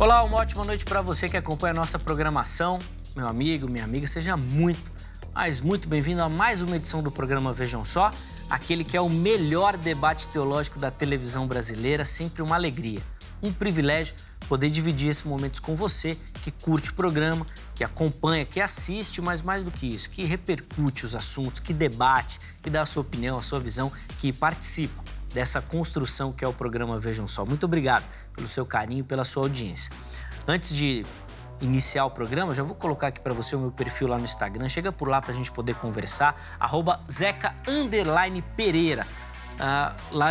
Olá, uma ótima noite para você que acompanha a nossa programação. Meu amigo, minha amiga, seja muito, mas muito bem-vindo a mais uma edição do programa Vejam Só, aquele que é o melhor debate teológico da televisão brasileira, sempre uma alegria, um privilégio poder dividir esses momentos com você que curte o programa, que acompanha, que assiste, mas mais do que isso, que repercute os assuntos, que debate, que dá a sua opinião, a sua visão, que participa dessa construção que é o programa Vejam Só. Muito obrigado pelo seu carinho, pela sua audiência. Antes de iniciar o programa, já vou colocar aqui para você o meu perfil lá no Instagram. Chega por lá para a gente poder conversar. Arroba Zeca Pereira. Ah, lá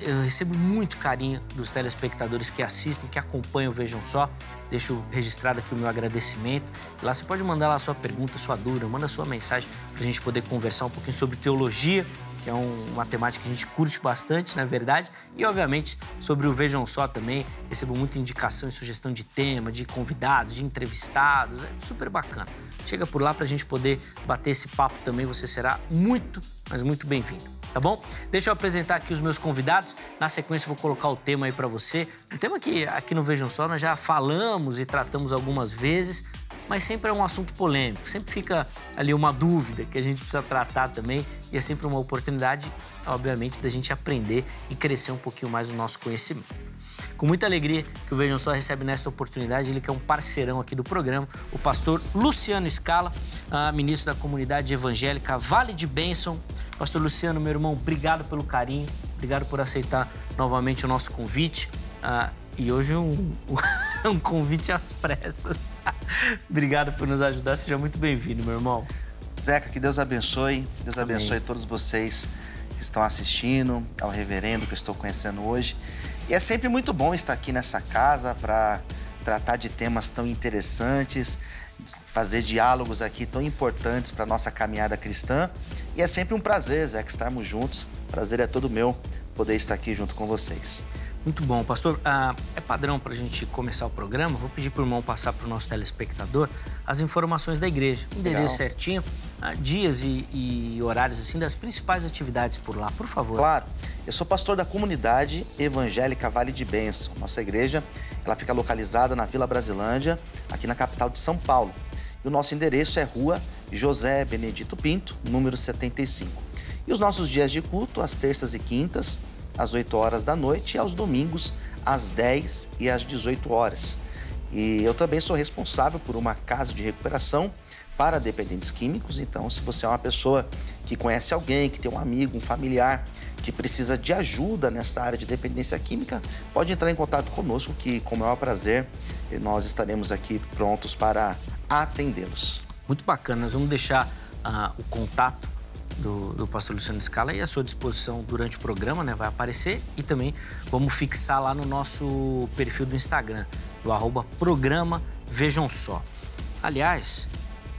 eu recebo muito carinho dos telespectadores que assistem, que acompanham, vejam só. Deixo registrado aqui o meu agradecimento. Lá você pode mandar lá a sua pergunta, a sua dúvida, manda a sua mensagem para a gente poder conversar um pouquinho sobre teologia, que é um, uma temática que a gente curte bastante, na verdade. E, obviamente, sobre o Vejam Só também, recebo muita indicação e sugestão de tema, de convidados, de entrevistados, é super bacana. Chega por lá para a gente poder bater esse papo também, você será muito, mas muito bem-vindo. Tá bom? Deixa eu apresentar aqui os meus convidados. Na sequência, vou colocar o tema aí para você. Um tema que aqui no Vejam Só nós já falamos e tratamos algumas vezes, mas sempre é um assunto polêmico, sempre fica ali uma dúvida que a gente precisa tratar também e é sempre uma oportunidade, obviamente, da gente aprender e crescer um pouquinho mais o nosso conhecimento. Com muita alegria que o Vejam Só recebe nesta oportunidade, ele que é um parceirão aqui do programa, o pastor Luciano Scala, ah, ministro da comunidade evangélica Vale de Benson. Pastor Luciano, meu irmão, obrigado pelo carinho, obrigado por aceitar novamente o nosso convite. Ah, e hoje um, um convite às pressas. Obrigado por nos ajudar. Seja muito bem-vindo, meu irmão. Zeca, que Deus abençoe. Deus Amém. abençoe todos vocês que estão assistindo, ao reverendo que eu estou conhecendo hoje. E é sempre muito bom estar aqui nessa casa para tratar de temas tão interessantes, fazer diálogos aqui tão importantes para nossa caminhada cristã. E é sempre um prazer, Zeca, estarmos juntos. Prazer é todo meu poder estar aqui junto com vocês. Muito bom, pastor. Ah, é padrão para a gente começar o programa. Vou pedir para o irmão passar para o nosso telespectador as informações da igreja. O endereço Legal. certinho, ah, dias e, e, horários assim das principais atividades por lá, por favor. Claro. Eu sou pastor da comunidade evangélica Vale de Bênção. Nossa igreja ela fica localizada na Vila Brasilândia, aqui na capital de São Paulo. E o nosso endereço é rua José Benedito Pinto, número 75. E os nossos dias de culto, às terças e quintas, às 8 horas da noite e aos domingos às 10 e às 18 horas. E eu também sou responsável por uma casa de recuperação para dependentes químicos. Então, se você é uma pessoa que conhece alguém, que tem um amigo, um familiar que precisa de ajuda nessa área de dependência química, pode entrar em contato conosco, que com o maior prazer eh, nós estaremos aqui prontos para atendê-los. Muito bacana, nós vamos deixar uh, o contato do, do pastor Luciano Scala e à sua disposição durante o programa, né? Vai aparecer e também vamos fixar lá no nosso perfil do Instagram, do arroba programa Vejam Só. Aliás,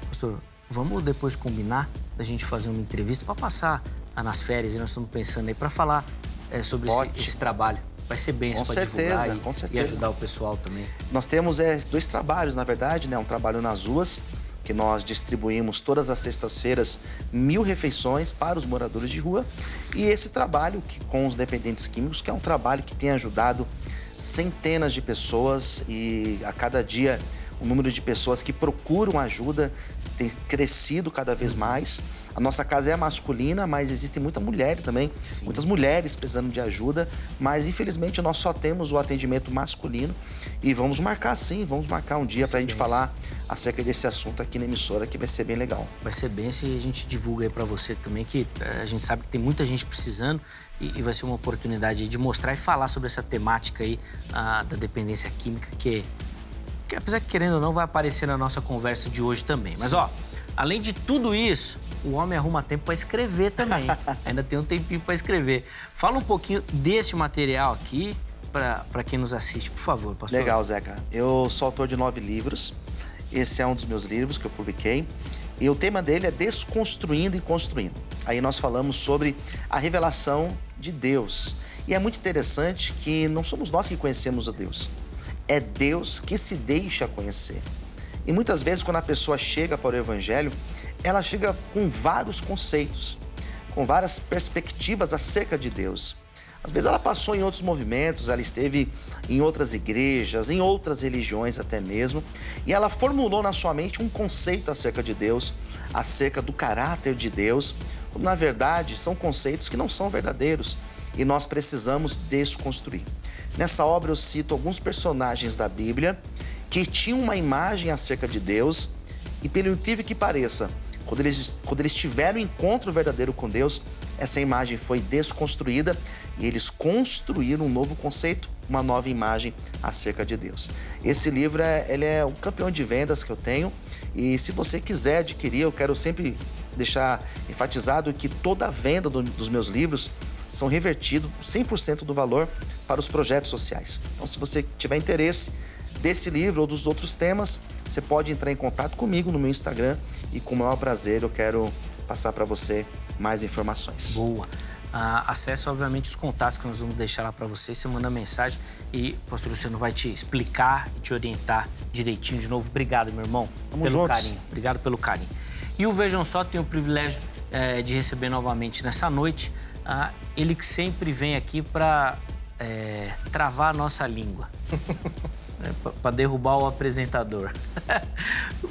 pastor, vamos depois combinar da gente fazer uma entrevista para passar nas férias e nós estamos pensando aí para falar é, sobre esse, esse trabalho. Vai ser bem certeza, divulgar e, e, ajudar o pessoal também. Nós temos é, dois trabalhos, na verdade, né? Um trabalho nas ruas que nós distribuímos todas as sextas-feiras mil refeições para os moradores de rua. E esse trabalho que, com os dependentes químicos, que é um trabalho que tem ajudado centenas de pessoas e a cada dia o número de pessoas que procuram ajuda tem crescido cada vez mais. A nossa casa é masculina, mas existem muita mulher também, Sim. muitas mulheres precisando de ajuda, mas infelizmente nós só temos o atendimento masculino e vamos marcar sim, vamos marcar um dia para a gente falar acerca desse assunto aqui na emissora, que vai ser bem legal. Vai ser bem se a gente divulga aí para você também, que eh, a gente sabe que tem muita gente precisando e, e, vai ser uma oportunidade de mostrar e falar sobre essa temática aí a, ah, da dependência química, que, que apesar que querendo ou não, vai aparecer na nossa conversa de hoje também. Mas Sim. ó, além de tudo isso, o homem arruma tempo para escrever também. Ainda tem um tempinho para escrever. Fala um pouquinho desse material aqui para quem nos assiste, por favor, pastor. Legal, Zeca. Eu sou autor de nove livros. Esse é um dos meus livros que eu publiquei. E o tema dele é Desconstruindo e Construindo. Aí nós falamos sobre a revelação de Deus. E é muito interessante que não somos nós que conhecemos a Deus, é Deus que se deixa conhecer. E muitas vezes, quando a pessoa chega para o Evangelho, ela chega com vários conceitos, com várias perspectivas acerca de Deus. Às vezes ela passou em outros movimentos, ela esteve em outras igrejas, em outras religiões até mesmo, e ela formulou na sua mente um conceito acerca de Deus, acerca do caráter de Deus. Na verdade, são conceitos que não são verdadeiros e nós precisamos desconstruir. Nessa obra eu cito alguns personagens da Bíblia que tinham uma imagem acerca de Deus e, pelo incrível que pareça, quando eles, quando eles tiveram um encontro verdadeiro com Deus, essa imagem foi desconstruída e eles construíram um novo conceito, uma nova imagem acerca de Deus. Esse livro é, ele é um campeão de vendas que eu tenho e se você quiser adquirir, eu quero sempre deixar enfatizado que toda a venda do, dos meus livros são revertidos 100% do valor para os projetos sociais. Então, se você tiver interesse desse livro ou dos outros temas, você pode entrar em contato comigo no meu Instagram e com o maior prazer eu quero passar para você mais informações. Boa ah, acesse, obviamente, os contatos que nós vamos deixar lá para você. Você manda mensagem e o pastor Luciano vai te explicar e te orientar direitinho de novo. Obrigado, meu irmão, Tamo pelo juntos. carinho. Obrigado pelo carinho. E o Vejam Só tem o privilégio é, de receber novamente nessa noite. Ah, ele que sempre vem aqui para é, eh, travar a nossa língua. é, para derrubar o apresentador.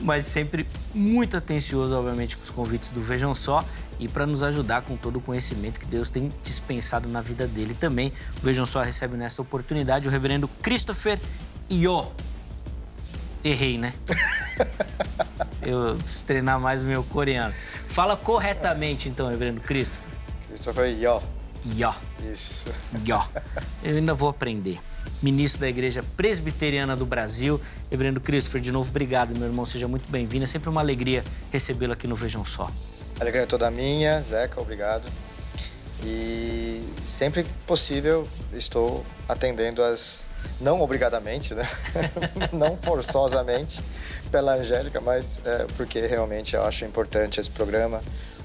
Mas sempre muito atencioso, obviamente, com os convites do Vejam Só e para nos ajudar com todo o conhecimento que Deus tem dispensado na vida dele também. Vejam só, recebe nesta oportunidade o reverendo Christopher Ió. Errei, né? Eu preciso treinar mais meu coreano. Fala corretamente, então, reverendo Christopher. Christopher Ió. Ió. Isso. Ió. Eu ainda vou aprender ministro da Igreja Presbiteriana do Brasil. Reverendo Christopher, de novo, obrigado, meu irmão. Seja muito bem-vindo. É sempre uma alegria recebê-lo aqui no Vejam Só alegria é toda minha, Zeca, obrigado. E sempre que possível estou atendendo as não obrigadamente, né? não forçosamente pela Angélica, mas é, porque realmente eu acho importante esse programa,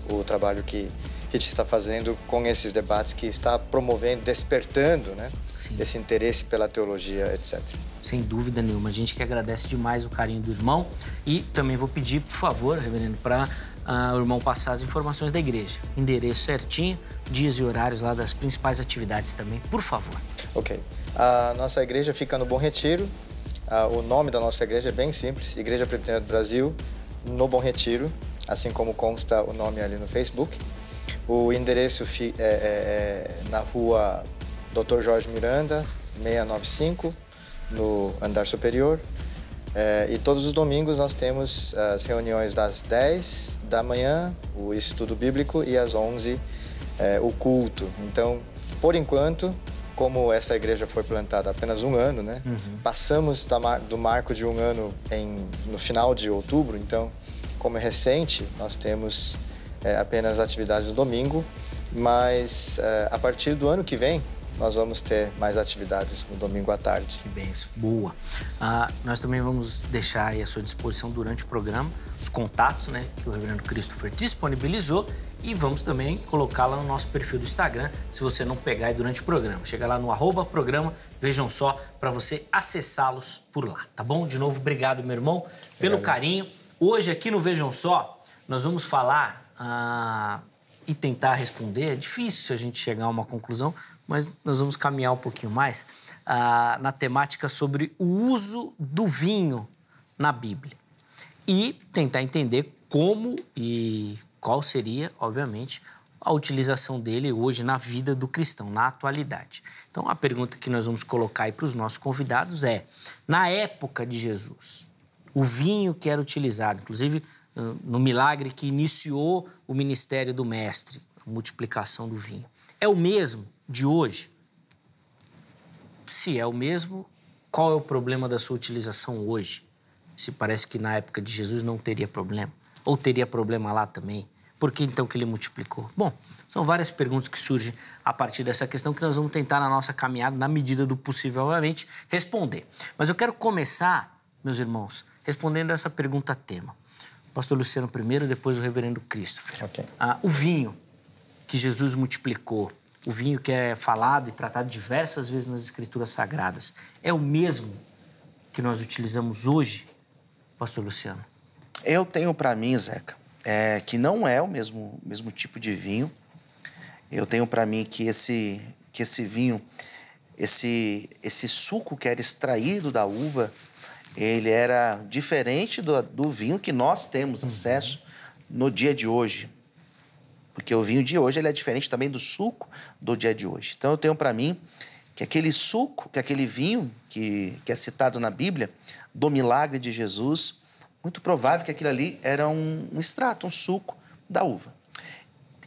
o trabalho que gente está fazendo com esses debates que está promovendo, despertando, né? Sim. Esse interesse pela teologia, etc. Sem dúvida nenhuma. A gente que agradece demais o carinho do irmão e também vou pedir, por favor, reverendo, para ah, o irmão passar as informações da igreja. Endereço certinho, dias e horários lá das principais atividades também, por favor. Ok. A nossa igreja fica no Bom Retiro. Ah, o nome da nossa igreja é bem simples, Igreja Presbiteriana do Brasil, no Bom Retiro, assim como consta o nome ali no Facebook. O endereço é, é, é na rua Dr. Jorge Miranda, 695, no andar superior. É, e todos os domingos nós temos é, as reuniões das 10 da manhã, o estudo bíblico, e às 11 é, o culto. Então, por enquanto, como essa igreja foi plantada há apenas um ano, né? Uhum. Passamos da, do marco de um ano em, no final de outubro, então, como é recente, nós temos é, apenas atividades no domingo, mas é, a partir do ano que vem, nós vamos ter mais atividades no domingo à tarde. Que bem, Boa. Ah, nós também vamos deixar à sua disposição durante o programa os contatos né, que o Reverendo Christopher disponibilizou e vamos também colocá-la no nosso perfil do Instagram, se você não pegar aí durante o programa. Chega lá no arroba programa, vejam só, para você acessá-los por lá, tá bom? De novo, obrigado, meu irmão, pelo obrigado. carinho. Hoje aqui no Vejam Só, nós vamos falar ah, e tentar responder. É difícil a gente chegar a uma conclusão, mas nós vamos caminhar um pouquinho mais ah, na temática sobre o uso do vinho na Bíblia e tentar entender como e qual seria, obviamente, a utilização dele hoje na vida do cristão, na atualidade. Então, a pergunta que nós vamos colocar aí para os nossos convidados é: na época de Jesus, o vinho que era utilizado, inclusive ah, no milagre que iniciou o ministério do Mestre, a multiplicação do vinho, é o mesmo de hoje? Se é o mesmo, qual é o problema da sua utilização hoje? Se parece que na época de Jesus não teria problema, ou teria problema lá também, por que então que ele multiplicou? Bom, são várias perguntas que surgem a partir dessa questão que nós vamos tentar na nossa caminhada, na medida do possível, obviamente, responder. Mas eu quero começar, meus irmãos, respondendo essa pergunta tema. O pastor Luciano primeiro, depois o reverendo Christopher. Okay. Ah, o vinho que Jesus multiplicou, o vinho que é falado e tratado diversas vezes nas escrituras sagradas, é o mesmo que nós utilizamos hoje, pastor Luciano? Eu tenho para mim, Zeca, é, que não é o mesmo, mesmo tipo de vinho. Eu tenho para mim que esse, que esse vinho, esse, esse suco que era extraído da uva, ele era diferente do, do vinho que nós temos uhum. acesso uhum. no dia de hoje. Porque o vinho de hoje ele é diferente também do suco do dia de hoje. Então eu tenho para mim que aquele suco, que aquele vinho que, que é citado na Bíblia, do milagre de Jesus, muito provável que aquilo ali era um, um extrato, um suco da uva.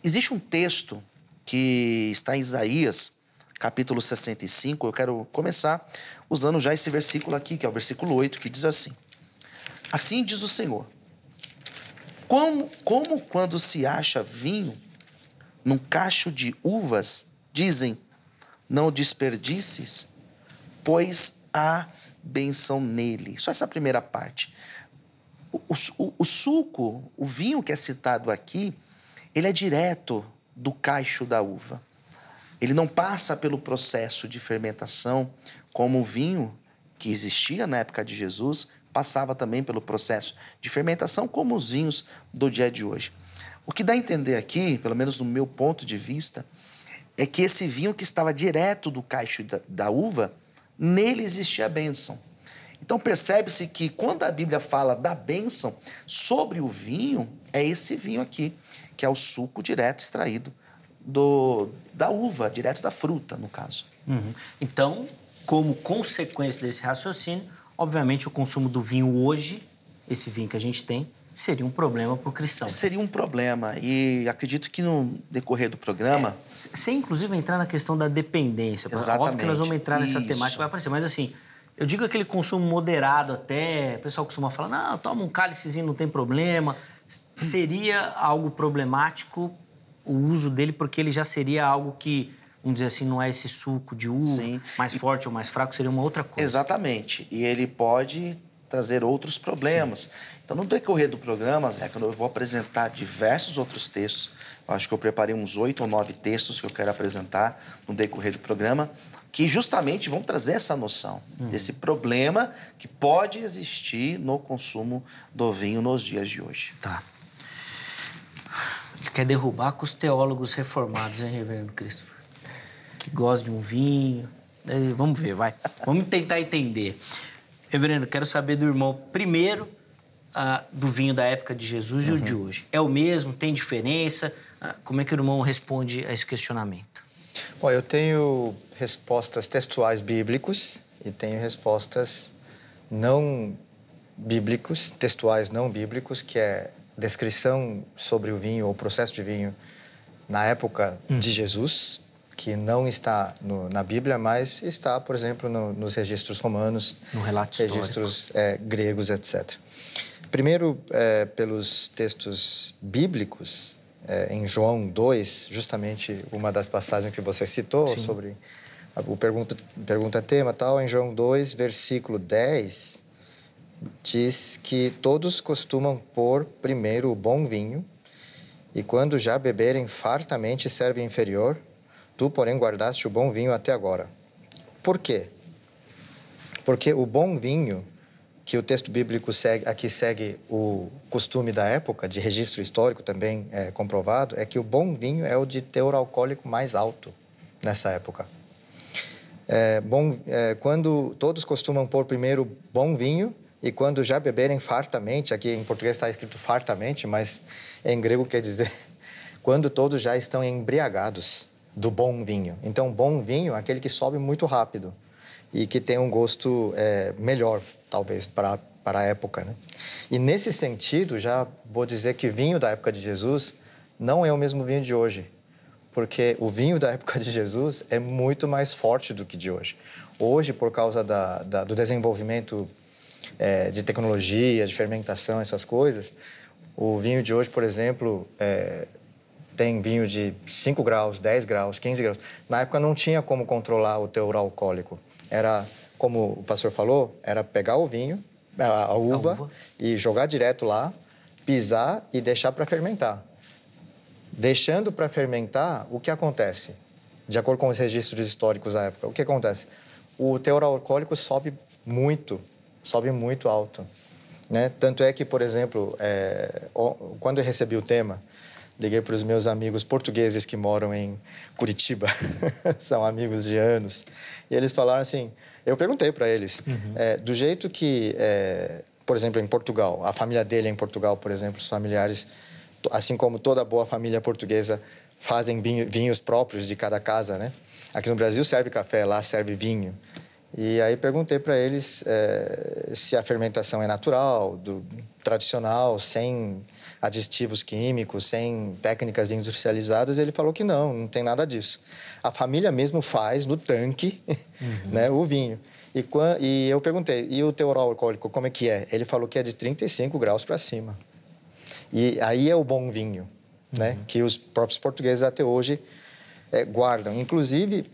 Existe um texto que está em Isaías, capítulo 65, eu quero começar usando já esse versículo aqui, que é o versículo 8, que diz assim: Assim diz o Senhor como, como quando se acha vinho num cacho de uvas, dizem, não desperdices, pois há benção nele. Só essa primeira parte. O, o, o, suco, o vinho que é citado aqui, ele é direto do cacho da uva. Ele não passa pelo processo de fermentação como o vinho que existia na época de Jesus, passava também pelo processo de fermentação, como os vinhos do dia de hoje. O que dá a entender aqui, pelo menos no meu ponto de vista, é que esse vinho que estava direto do caixo da, da uva, nele existia a bênção. Então percebe-se que quando a Bíblia fala da bênção sobre o vinho, é esse vinho aqui, que é o suco direto extraído do, da uva, direto da fruta, no caso. Uhum. Então, como consequência desse raciocínio, Obviamente, o consumo do vinho hoje, esse vinho que a gente tem, seria um problema para o cristão. Seria um problema. E acredito que no decorrer do programa. É, sem, inclusive, entrar na questão da dependência. Exatamente. Óbvio que nós vamos entrar nessa Isso. temática, vai aparecer. Mas, assim, eu digo aquele consumo moderado até. O pessoal costuma falar: não, toma um cálicezinho, não tem problema. Seria algo problemático o uso dele, porque ele já seria algo que vamos dizer assim, não é esse suco de uva Sim. mais forte ou mais fraco, seria uma outra coisa. Exatamente. E ele pode trazer outros problemas. Sim. Então, no decorrer do programa, Zeca, eu vou apresentar diversos outros textos. Eu acho que eu preparei uns oito ou nove textos que eu quero apresentar no decorrer do programa, que justamente vão trazer essa noção uhum. desse problema que pode existir no consumo do vinho nos dias de hoje. Tá. Ele quer derrubar com os teólogos reformados, hein, Reverendo Christopher? que gosta de um vinho. É, vamos ver, vai. Vamos tentar entender. Reverendo, quero saber do irmão primeiro ah, do vinho da época de Jesus uhum. e o de uhum. hoje. É o mesmo? Tem diferença? Ah, como é que o irmão responde a esse questionamento? Bom, eu tenho respostas textuais bíblicos e tenho respostas não bíblicos, textuais não bíblicos, que é descrição sobre o vinho ou processo de vinho na época hum. de Jesus que não está no, na Bíblia, mas está, por exemplo, no, nos registros romanos, no registros é, gregos, etc. Primeiro, é, pelos textos bíblicos, é, em João 2, justamente uma das passagens que você citou Sim. sobre o pergunta, pergunta é tema tal, em João 2, versículo 10, diz que todos costumam pôr primeiro o bom vinho, e quando já beberem fartamente serve inferior, Tu, porém, guardaste o bom vinho até agora. Por quê? Porque o bom vinho, que o texto bíblico segue, aqui segue o costume da época, de registro histórico também é comprovado, é que o bom vinho é o de teor alcoólico mais alto nessa época. É, bom, é, quando todos costumam pôr primeiro bom vinho e quando já beberem fartamente, aqui em português está escrito fartamente, mas em grego quer dizer quando todos já estão embriagados do bom vinho. Então, bom vinho é aquele que sobe muito rápido e que tem um gosto é, melhor, talvez, para para a época, né? E nesse sentido, já vou dizer que vinho da época de Jesus não é o mesmo vinho de hoje, porque o vinho da época de Jesus é muito mais forte do que de hoje. Hoje, por causa da, da, do desenvolvimento é, de tecnologia, de fermentação, essas coisas, o vinho de hoje, por exemplo, é, tem vinho de 5 graus, 10 graus, 15 graus. Na época não tinha como controlar o teor alcoólico. Era, como o pastor falou, era pegar o vinho, a, uva, a uva. e jogar direto lá, pisar e deixar para fermentar. Deixando para fermentar, o que acontece? De acordo com os registros históricos da época, o que acontece? O teor alcoólico sobe muito, sobe muito alto. Né? Tanto é que, por exemplo, é, quando eu recebi o tema, Liguei para os meus amigos portugueses que moram em Curitiba, são amigos de anos, e eles falaram assim. Eu perguntei para eles, uhum. é, do jeito que, é, por exemplo, em Portugal, a família dele em Portugal, por exemplo, os familiares, assim como toda boa família portuguesa, fazem vinho, vinhos próprios de cada casa, né? Aqui no Brasil serve café, lá serve vinho. E aí perguntei para eles é, se a fermentação é natural, do, tradicional, sem aditivos químicos, sem técnicas industrializadas, ele falou que não, não tem nada disso. A família mesmo faz no tanque uhum. né, o vinho. E, e, eu perguntei, e o teor alcoólico, como é que é? Ele falou que é de 35 graus para cima. E aí é o bom vinho, né, uhum. né? Que os próprios portugueses até hoje é, guardam. Inclusive,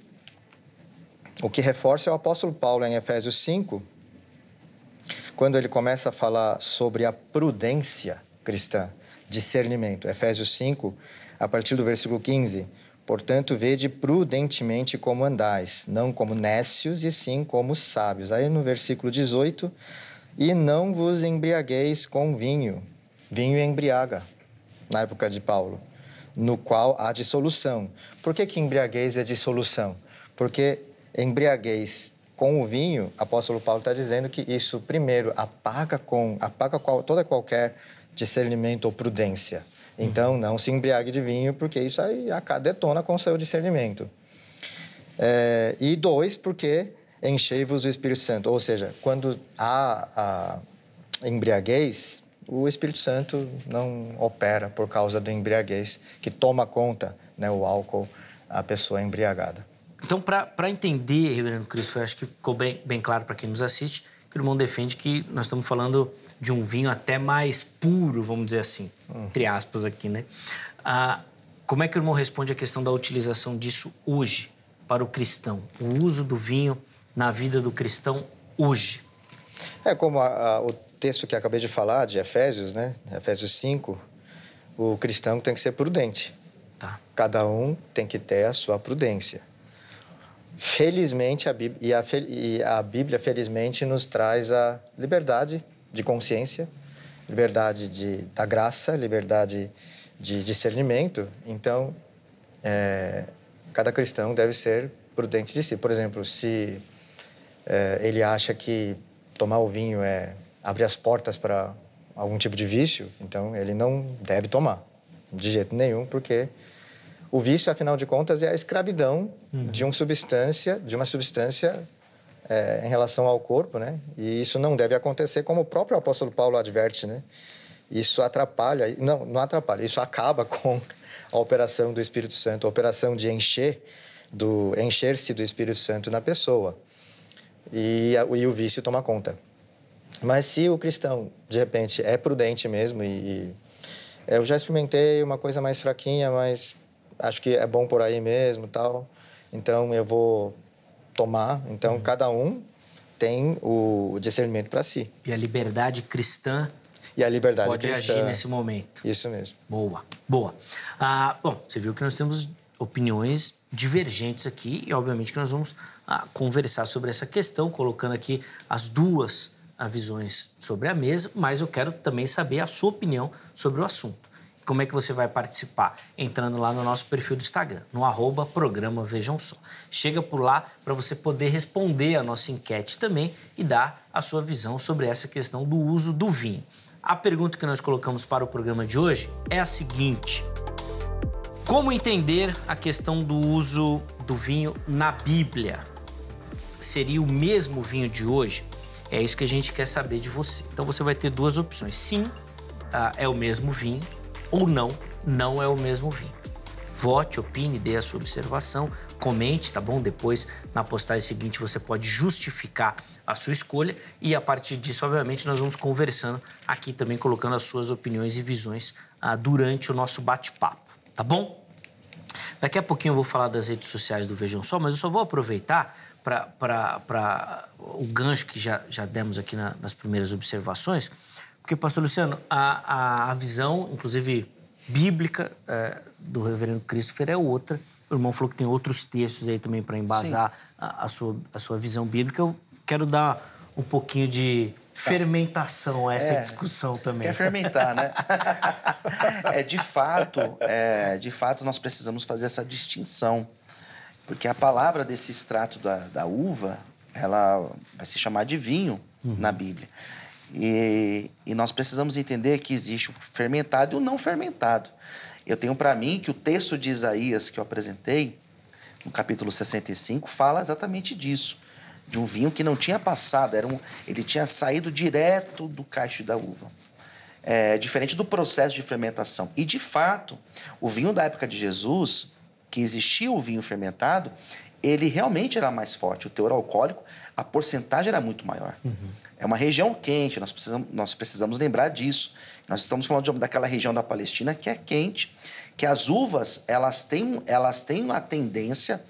o que reforça é o apóstolo Paulo em Efésios 5, quando ele começa a falar sobre a prudência, cristã. Discernimento. Efésios 5, a partir do versículo 15. Portanto, vede prudentemente como andais, não como nécios, e sim como sábios. Aí no versículo 18, e não vos embriagueis com vinho. Vinho embriaga, na época de Paulo, no qual há dissolução. Por que, que embriaguez é dissolução? Porque embriaguez com o vinho, apóstolo Paulo está dizendo que isso, primeiro, apaga, com, apaga qual, toda qualquer discernimento ou prudência. Uhum. Então, não se embriague de vinho, porque isso aí detona com o seu discernimento. É, e dois, porque enchei-vos o Espírito Santo. Ou seja, quando há a embriaguez, o Espírito Santo não opera por causa do embriaguez, que toma conta, né, o álcool, a pessoa embriagada. Então, para entender, Reverendo Cristo, acho que ficou bem, bem claro para quem nos assiste, que o irmão defende que nós estamos falando de um vinho até mais puro, vamos dizer assim, hum. entre aspas aqui, né? Ah, como é que o irmão responde a questão da utilização disso hoje para o cristão? O uso do vinho na vida do cristão hoje? É como a, a, o texto que acabei de falar, de Efésios, né? Efésios 5, o cristão tem que ser prudente. Tá. Cada um tem que ter a sua prudência. Felizmente, a Bíblia, e, a, e a Bíblia, felizmente, nos traz a liberdade de consciência, liberdade de, da graça, liberdade de discernimento. Então, é, cada cristão deve ser prudente de si. Por exemplo, se é, ele acha que tomar o vinho é abrir as portas para algum tipo de vício, então ele não deve tomar, de jeito nenhum, porque o vício, afinal de contas, é a escravidão uhum. de, substância, de uma substância é, em relação ao corpo, né? E isso não deve acontecer, como o próprio apóstolo Paulo adverte, né? Isso atrapalha, não, não atrapalha, isso acaba com a operação do Espírito Santo, a operação de encher do encher-se do Espírito Santo na pessoa. E, e, o vício toma conta. Mas se o cristão, de repente, é prudente mesmo e, e eu já experimentei uma coisa mais fraquinha, mas acho que é bom por aí mesmo, tal. Então eu vou tomar. Então, uhum. cada um tem o discernimento para si. E a liberdade cristã e a liberdade pode cristã. agir nesse momento. Isso mesmo. Boa, boa. Ah, bom, você viu que nós temos opiniões divergentes aqui e, obviamente, que nós vamos ah, conversar sobre essa questão, colocando aqui as duas ah, visões sobre a mesa, mas eu quero também saber a sua opinião sobre o assunto. Como é que você vai participar? Entrando lá no nosso perfil do Instagram, no arroba programa Vejam Só. Chega por lá para você poder responder a nossa enquete também e dar a sua visão sobre essa questão do uso do vinho. A pergunta que nós colocamos para o programa de hoje é a seguinte: Como entender a questão do uso do vinho na Bíblia? Seria o mesmo vinho de hoje? É isso que a gente quer saber de você. Então você vai ter duas opções. Sim, tá, é o mesmo vinho, ou não, não é o mesmo vinho. Vote, opine, dê a sua observação, comente, tá bom? Depois, na postagem seguinte, você pode justificar a sua escolha e a partir disso, obviamente, nós vamos conversando aqui também, colocando as suas opiniões e visões ah, durante o nosso bate-papo, tá bom? Daqui a pouquinho eu vou falar das redes sociais do Vejam Só, mas eu só vou aproveitar para o gancho que já, já demos aqui na, nas primeiras observações porque, pastor Luciano, a, a, a visão, inclusive bíblica, é, do reverendo Christopher é outra. O irmão falou que tem outros textos aí também para embasar a, a, sua, a sua visão bíblica. Eu quero dar um pouquinho de tá. fermentação a essa é, discussão também. Quer fermentar, né? é, de fato, é, de fato, nós precisamos fazer essa distinção. Porque a palavra desse extrato da, da uva, ela vai se chamar de vinho uhum. na Bíblia. E, e nós precisamos entender que existe o fermentado e o não fermentado. Eu tenho para mim que o texto de Isaías que eu apresentei, no capítulo 65, fala exatamente disso. De um vinho que não tinha passado, era um, ele tinha saído direto do caixo da uva. É, diferente do processo de fermentação. E, de fato, o vinho da época de Jesus, que existia o vinho fermentado, ele realmente era mais forte. O teor alcoólico, a porcentagem era muito maior. Uhum. É uma região quente, nós precisamos, nós precisamos lembrar disso. Nós estamos falando de, daquela região da Palestina que é quente, que as uvas elas têm, elas têm uma tendência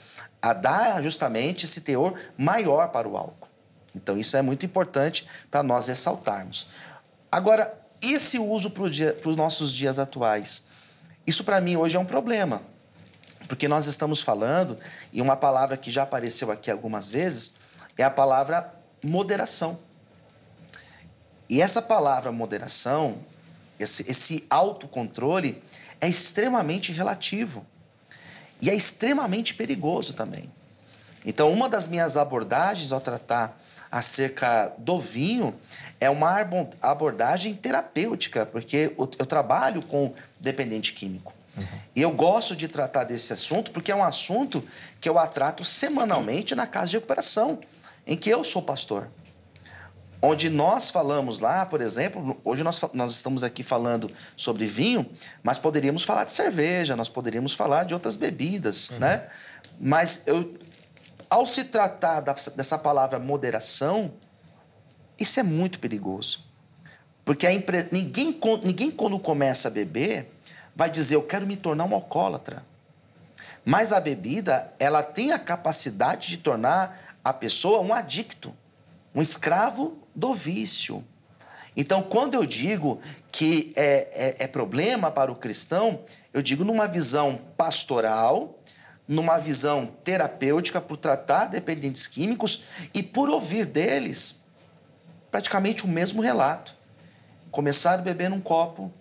a dar justamente esse teor maior para o álcool. Então, isso é muito importante para nós ressaltarmos. Agora, esse uso para os nossos dias atuais, isso para mim hoje é um problema, porque nós estamos falando, e uma palavra que já apareceu aqui algumas vezes, é a palavra moderação. E essa palavra moderação, esse, esse autocontrole, é extremamente relativo. E é extremamente perigoso também. Então, uma das minhas abordagens ao tratar acerca do vinho é uma abordagem terapêutica, porque eu, eu trabalho com dependente químico. Uhum. E eu gosto de tratar desse assunto porque é um assunto que eu atrato semanalmente na casa de recuperação, em que eu sou pastor onde nós falamos lá, por exemplo, hoje nós, nós estamos aqui falando sobre vinho, mas poderíamos falar de cerveja, nós poderíamos falar de outras bebidas, uhum. né? Mas eu, ao se tratar da, dessa palavra moderação, isso é muito perigoso. Porque impre... ninguém, ninguém, quando começa a beber, vai dizer, eu quero me tornar um alcoólatra. Mas a bebida, ela tem a capacidade de tornar a pessoa um adicto um escravo do vício. Então, quando eu digo que é, é, é problema para o cristão, eu digo numa visão pastoral, numa visão terapêutica por tratar dependentes químicos e por ouvir deles praticamente o mesmo relato. Começaram a beber num copo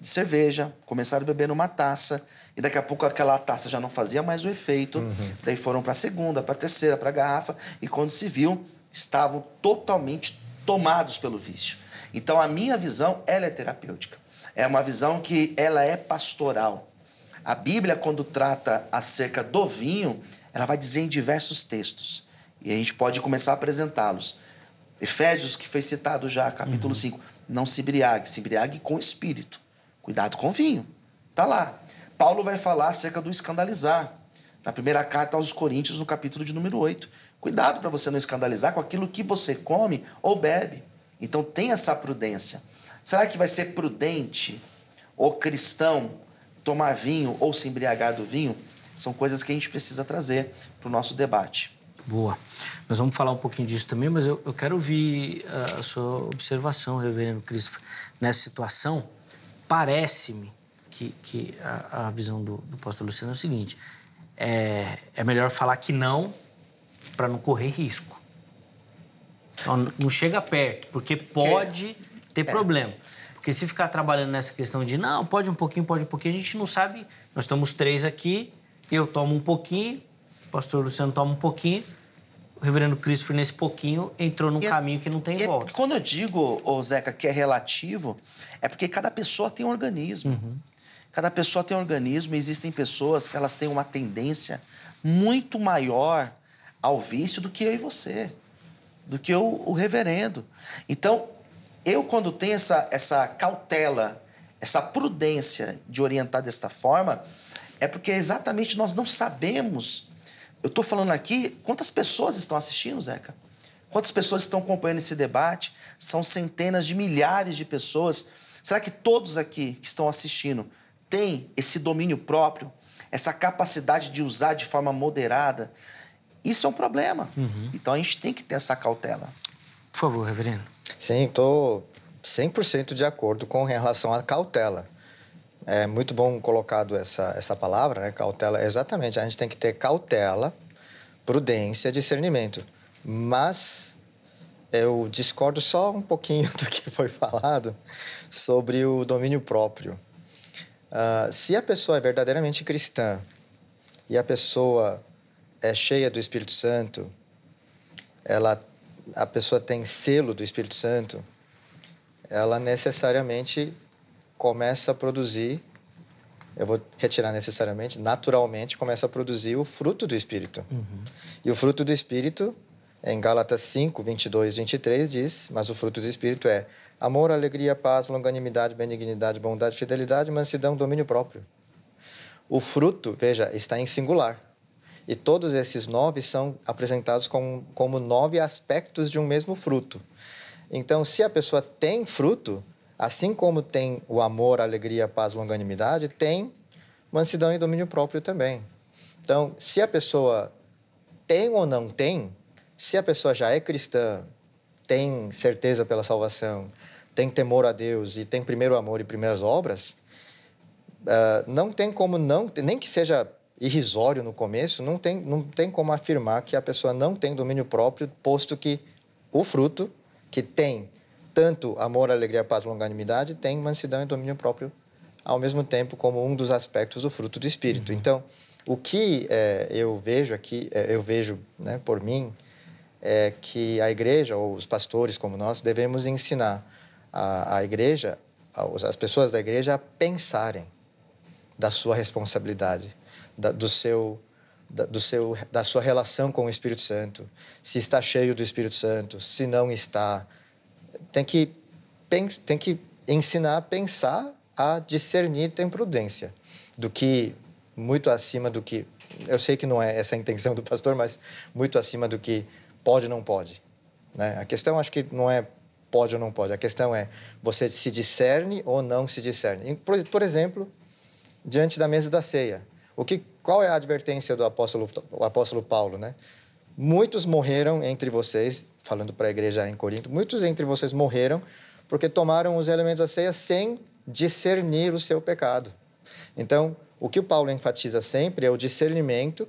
de cerveja, começaram a beber numa taça, e daqui a pouco aquela taça já não fazia mais o efeito, uhum. daí foram para a segunda, para a terceira, para a garrafa, e quando se viu, estavam totalmente tomados pelo vício. Então a minha visão ela é terapêutica. É uma visão que ela é pastoral. A Bíblia quando trata acerca do vinho, ela vai dizer em diversos textos e a gente pode começar a apresentá-los. Efésios que foi citado já, capítulo uhum. 5, não se embriague, se embriague com espírito. Cuidado com o vinho. Tá lá. Paulo vai falar acerca do escandalizar. Na primeira carta aos Coríntios, no capítulo de número 8, Cuidado para você não escandalizar com aquilo que você come ou bebe. Então tem essa prudência. Será que vai ser prudente o cristão tomar vinho ou se embriagar do vinho? São coisas que a gente precisa trazer para o nosso debate. Boa. Nós vamos falar um pouquinho disso também, mas eu, eu quero ouvir ah, a sua observação, reverendo Christopher. Nessa situação, parece-me que, que a, a, visão do, do pastor Luciano é o seguinte: é, é melhor falar que não para não correr risco. Então, não chega perto, porque pode é. ter é. problema. Porque se ficar trabalhando nessa questão de não, pode um pouquinho, pode um pouquinho, a gente não sabe. Nós estamos três aqui, eu tomo um pouquinho, o pastor Luciano toma um pouquinho, o reverendo Christopher, nesse pouquinho, entrou num e é- caminho que não tem volta. É, quando eu digo, ô Zeca, que é relativo, é porque cada pessoa tem um organismo. Uhum. Cada pessoa tem um organismo e existem pessoas que elas têm uma tendência muito maior ao vício do que eu e você, do que eu, o reverendo. Então, eu, quando tenho essa, essa cautela, essa prudência de orientar desta forma, é porque exatamente nós não sabemos. Eu estou falando aqui, quantas pessoas estão assistindo, Zeca? Quantas pessoas estão acompanhando esse debate? São centenas de milhares de pessoas. Será que todos aqui que estão assistindo têm esse domínio próprio, essa capacidade de usar de forma moderada, isso é um problema. Uhum. Então a gente tem que ter essa cautela. Por favor, reverendo. Sim, estou 100% de acordo com relação à cautela. É muito bom colocado essa, essa palavra, né? Cautela. Exatamente, a gente tem que ter cautela, prudência, discernimento. Mas eu discordo só um pouquinho do que foi falado sobre o domínio próprio. Uh, se a pessoa é verdadeiramente cristã e a pessoa é cheia do Espírito Santo, ela, a pessoa tem selo do Espírito Santo, ela necessariamente começa a produzir, eu vou retirar necessariamente, naturalmente começa a produzir o fruto do Espírito. Uhum. E o fruto do Espírito, em Gálatas 5, 22, 23, diz: Mas o fruto do Espírito é amor, alegria, paz, longanimidade, benignidade, bondade, fidelidade, mansidão, domínio próprio. O fruto, veja, está em singular. E todos esses nove são apresentados como, como nove aspectos de um mesmo fruto. Então, se a pessoa tem fruto, assim como tem o amor, a alegria, paz, longanimidade, tem mansidão e domínio próprio também. Então, se a pessoa tem ou não tem, se a pessoa já é cristã, tem certeza pela salvação, tem temor a Deus e tem primeiro amor e primeiras obras, uh, não tem como não, nem que seja irrisório no começo, não tem, não tem como afirmar que a pessoa não tem domínio próprio, posto que o fruto, que tem tanto amor, alegria, paz, longanimidade, tem mansidão e domínio próprio ao mesmo tempo como um dos aspectos do fruto do Espírito. Uhum. Então, o que é, eu vejo aqui, é, eu vejo né, por mim, é que a igreja, ou os pastores como nós, devemos ensinar a, a igreja, as pessoas da igreja, a pensarem da sua responsabilidade da, do seu, da, do seu, da sua relação com o Espírito Santo, se está cheio do Espírito Santo, se não está. Tem que, tem que ensinar a pensar, a discernir, tem prudência, do que muito acima do que. Eu sei que não é essa a intenção do pastor, mas muito acima do que pode ou não pode. Né? A questão acho que não é pode ou não pode. A questão é você se discerne ou não se discerne. Por, por exemplo, diante da mesa da ceia, o que qual é a advertência do apóstolo, apóstolo Paulo, né? Muitos morreram entre vocês, falando para a igreja em Corinto, muitos entre vocês morreram porque tomaram os elementos da ceia sem discernir o seu pecado. Então, o que o Paulo enfatiza sempre é o discernimento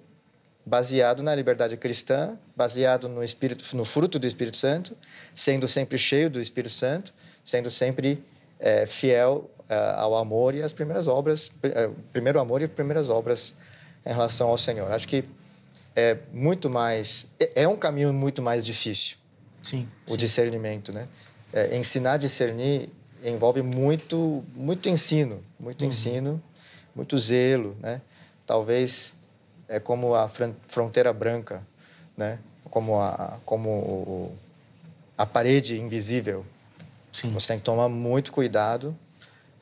baseado na liberdade cristã, baseado no espírito, no fruto do Espírito Santo, sendo sempre cheio do Espírito Santo, sendo sempre é, fiel é, ao amor e às primeiras obras, é, primeiro amor e primeiras obras em relação ao Senhor. Acho que é muito mais. É, é um caminho muito mais difícil. Sim. O sim. discernimento, né? É, ensinar a discernir envolve muito, muito ensino, muito uhum. ensino, muito zelo, né? Talvez é como a fronteira branca, né? Como a, como o, a parede invisível. Sim. Você tem que tomar muito cuidado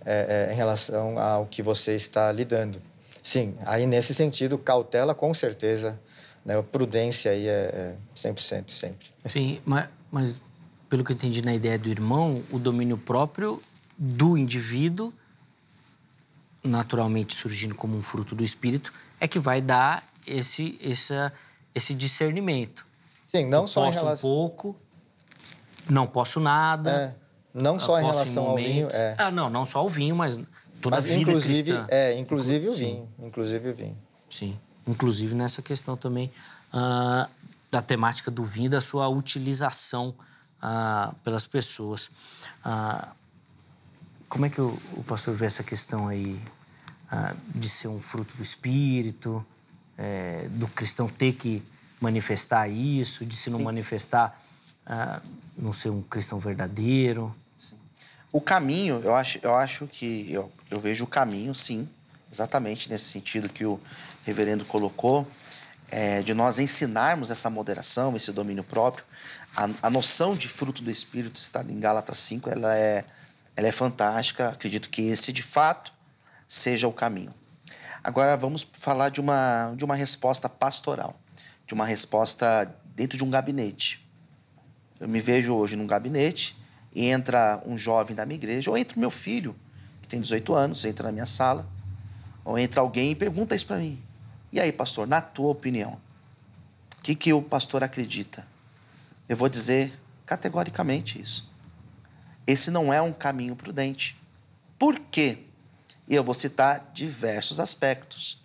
é, é, em relação ao que você está lidando. Sim, aí nesse sentido, cautela com certeza, né? prudência aí é, é 100%, sempre. Sim, mas, mas pelo que eu entendi na ideia do irmão, o domínio próprio do indivíduo, naturalmente surgindo como um fruto do espírito, é que vai dar esse, essa, esse discernimento. Sim, não eu só posso em relação... um pouco, não posso nada. É, não só em relação ao vinho. É. Ah, não, não só ao vinho, mas toda Mas, a vida é inclusive, cristã. É, inclusive Inclu o vinho. Sim. Inclusive o vinho. Sim. Inclusive nessa questão também ah, da temática do vinho, da sua utilização ah, pelas pessoas. Ah, como é que o, o, pastor vê essa questão aí de ser um fruto do Espírito, é, do cristão ter que manifestar isso, de se não Sim. manifestar, não ser um cristão verdadeiro? O caminho, eu acho, eu acho que eu, eu vejo o caminho, sim, exatamente nesse sentido que o reverendo colocou, é, de nós ensinarmos essa moderação, esse domínio próprio. A, a noção de fruto do Espírito citada em Gálatas 5, ela é, ela é fantástica. Acredito que esse, de fato, seja o caminho. Agora vamos falar de uma, de uma resposta pastoral, de uma resposta dentro de um gabinete. Eu me vejo hoje num gabinete entra um jovem da minha igreja, ou entra o meu filho, que tem 18 anos, entra na minha sala, ou entra alguém e pergunta isso para mim. E aí, pastor, na tua opinião, o que, que o pastor acredita? Eu vou dizer categoricamente isso. Esse não é um caminho prudente. Por quê? E eu vou citar diversos aspectos.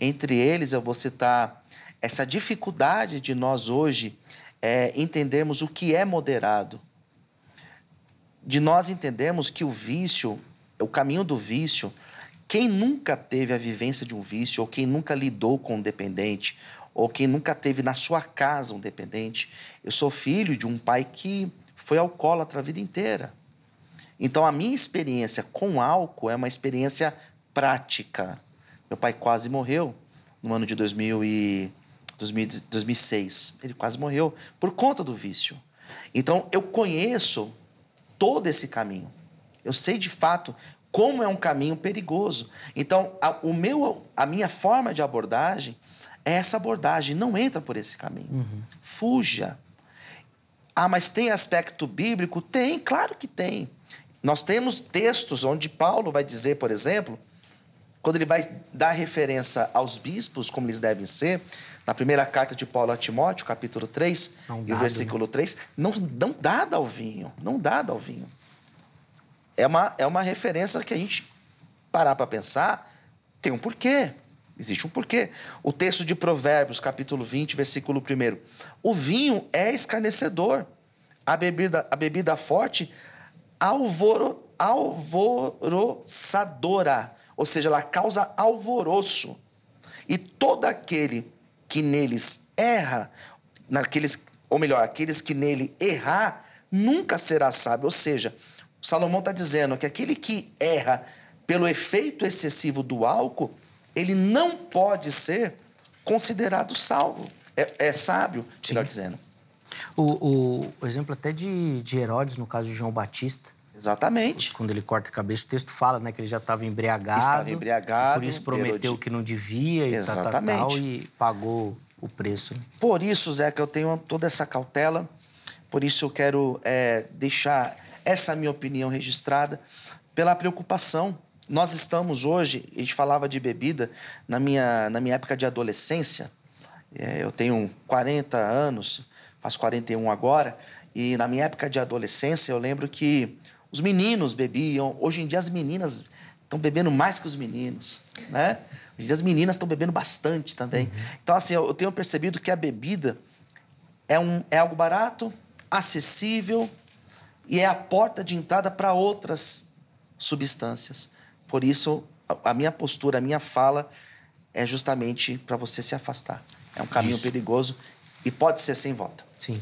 Entre eles, eu vou citar essa dificuldade de nós hoje é, entendermos o que é moderado de nós entendermos que o vício, o caminho do vício, quem nunca teve a vivência de um vício, ou quem nunca lidou com um dependente, ou quem nunca teve na sua casa um dependente, eu sou filho de um pai que foi alcoólatra a vida inteira. Então a minha experiência com álcool é uma experiência prática. Meu pai quase morreu no ano de 2000 e 2006. Ele quase morreu por conta do vício. Então eu conheço todo esse caminho. Eu sei de fato como é um caminho perigoso. Então, a, o meu, a minha forma de abordagem é essa abordagem. Não entra por esse caminho. Uhum. Fuja. Ah, mas tem aspecto bíblico? Tem, claro que tem. Nós temos textos onde Paulo vai dizer, por exemplo, quando ele vai dar referência aos bispos, como eles devem ser, na primeira carta de Paulo a Timóteo, capítulo 3, não e o né? versículo 3, não, não dada ao vinho, não dada ao vinho. É uma, é uma referência que a gente parar para pensar, tem um porquê. Existe um porquê. O texto de Provérbios, capítulo 20, versículo 1. O vinho é escarnecedor. A bebida, a bebida forte alvoro, alvoroçadora. Ou seja, ela causa alvoroço. E todo aquele que neles erra, naqueles, ou melhor, aqueles que nele errar, nunca será sábio. Ou seja, Salomão está dizendo que aquele que erra pelo efeito excessivo do álcool, ele não pode ser considerado salvo. É, é sábio, melhor dizendo. O, o, o, exemplo até de, de Herodes, no caso de João Batista, Exatamente. Quando ele corta a cabeça, o texto fala, né, que ele já estava embriagado. Estava embriagado. Por isso prometeu que não devia e Exatamente. Tal, tal, e pagou o preço. Né? Por isso, Zé, que eu tenho toda essa cautela. Por isso eu quero é, deixar essa minha opinião registrada pela preocupação. Nós estamos hoje, a gente falava de bebida na minha, na minha época de adolescência. É, eu tenho 40 anos, faço 41 agora. E na minha época de adolescência, eu lembro que os meninos bebiam, hoje em dia as meninas estão bebendo mais que os meninos, né? Hoje em dia as meninas estão bebendo bastante também. Uhum. Então, assim, eu tenho percebido que a bebida é, um, é algo barato, acessível e é a porta de entrada para outras substâncias. Por isso, a, a minha postura, a minha fala é justamente para você se afastar. É um caminho isso. perigoso e pode ser sem volta. Sim.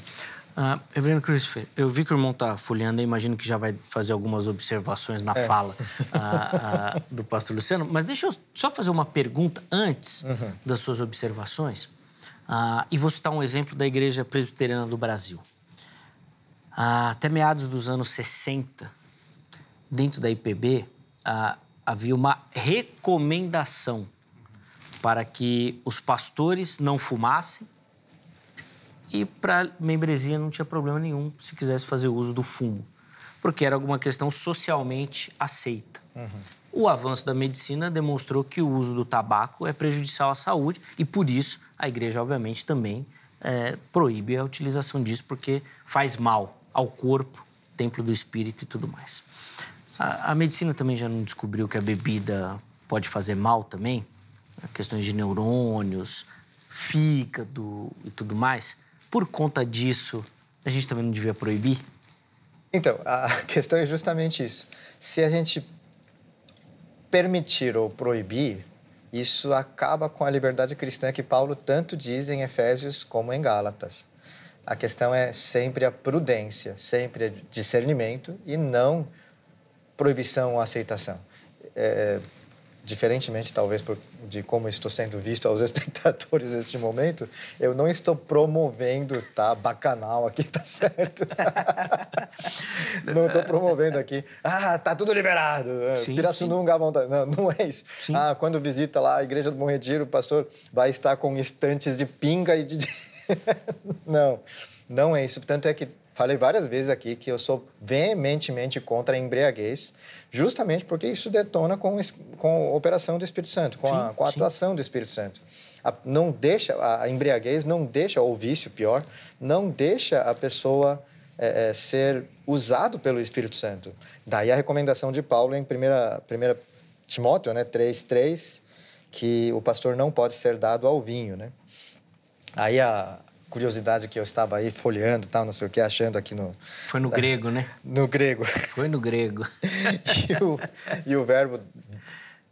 Ah, Evelino Christopher, eu vi que o irmão está folheando, imagino que já vai fazer algumas observações na é. fala ah, ah, do pastor Luciano, mas deixa eu só fazer uma pergunta antes uhum. das suas observações. Ah, e vou citar um exemplo da Igreja Presbiteriana do Brasil. até meados dos anos 60, dentro da IPB, havia uma recomendação para que os pastores não fumassem e para membresia não tinha problema nenhum se quisesse fazer uso do fumo, porque era alguma questão socialmente aceita. Uhum. O avanço da medicina demonstrou que o uso do tabaco é prejudicial à saúde e, por isso, a igreja, obviamente, também é, proíbe a utilização disso, porque faz mal ao corpo, templo do espírito e tudo mais. A, a medicina também já não descobriu que a bebida pode fazer mal também? Questões de neurônios, fígado e tudo mais por conta disso, a gente também não devia proibir? Então, a questão é justamente isso. Se a gente permitir ou proibir, isso acaba com a liberdade cristã que Paulo tanto diz em Efésios como em Gálatas. A questão é sempre a prudência, sempre discernimento e não proibição ou aceitação. É, diferentemente talvez por, de como estou sendo visto aos espectadores neste momento, eu não estou promovendo, tá? Bacanal aqui, tá certo? não estou promovendo aqui. Ah, tá tudo liberado. É, sim, Pirassununga sim. à vontade. Não, não é isso. Sim. Ah, quando visita lá a Igreja do Bom Retiro, o pastor vai estar com estantes de pinga e de... não, não é isso. Tanto é que falei várias vezes aqui que eu sou veementemente contra a embriaguez, justamente porque isso detona com, com a operação do Espírito Santo, com, sim, a, com a atuação do Espírito Santo. A, não deixa a embriaguez não deixa ou vício pior não deixa a pessoa é, é, ser usado pelo Espírito Santo daí a recomendação de Paulo em primeira primeira Timóteo né 3:3 que o pastor não pode ser dado ao vinho né aí a, curiosidade que eu estava aí folheando tal, não sei o que, achando aqui no... Foi no da, grego, né? No grego. Foi no grego. e, o, e o verbo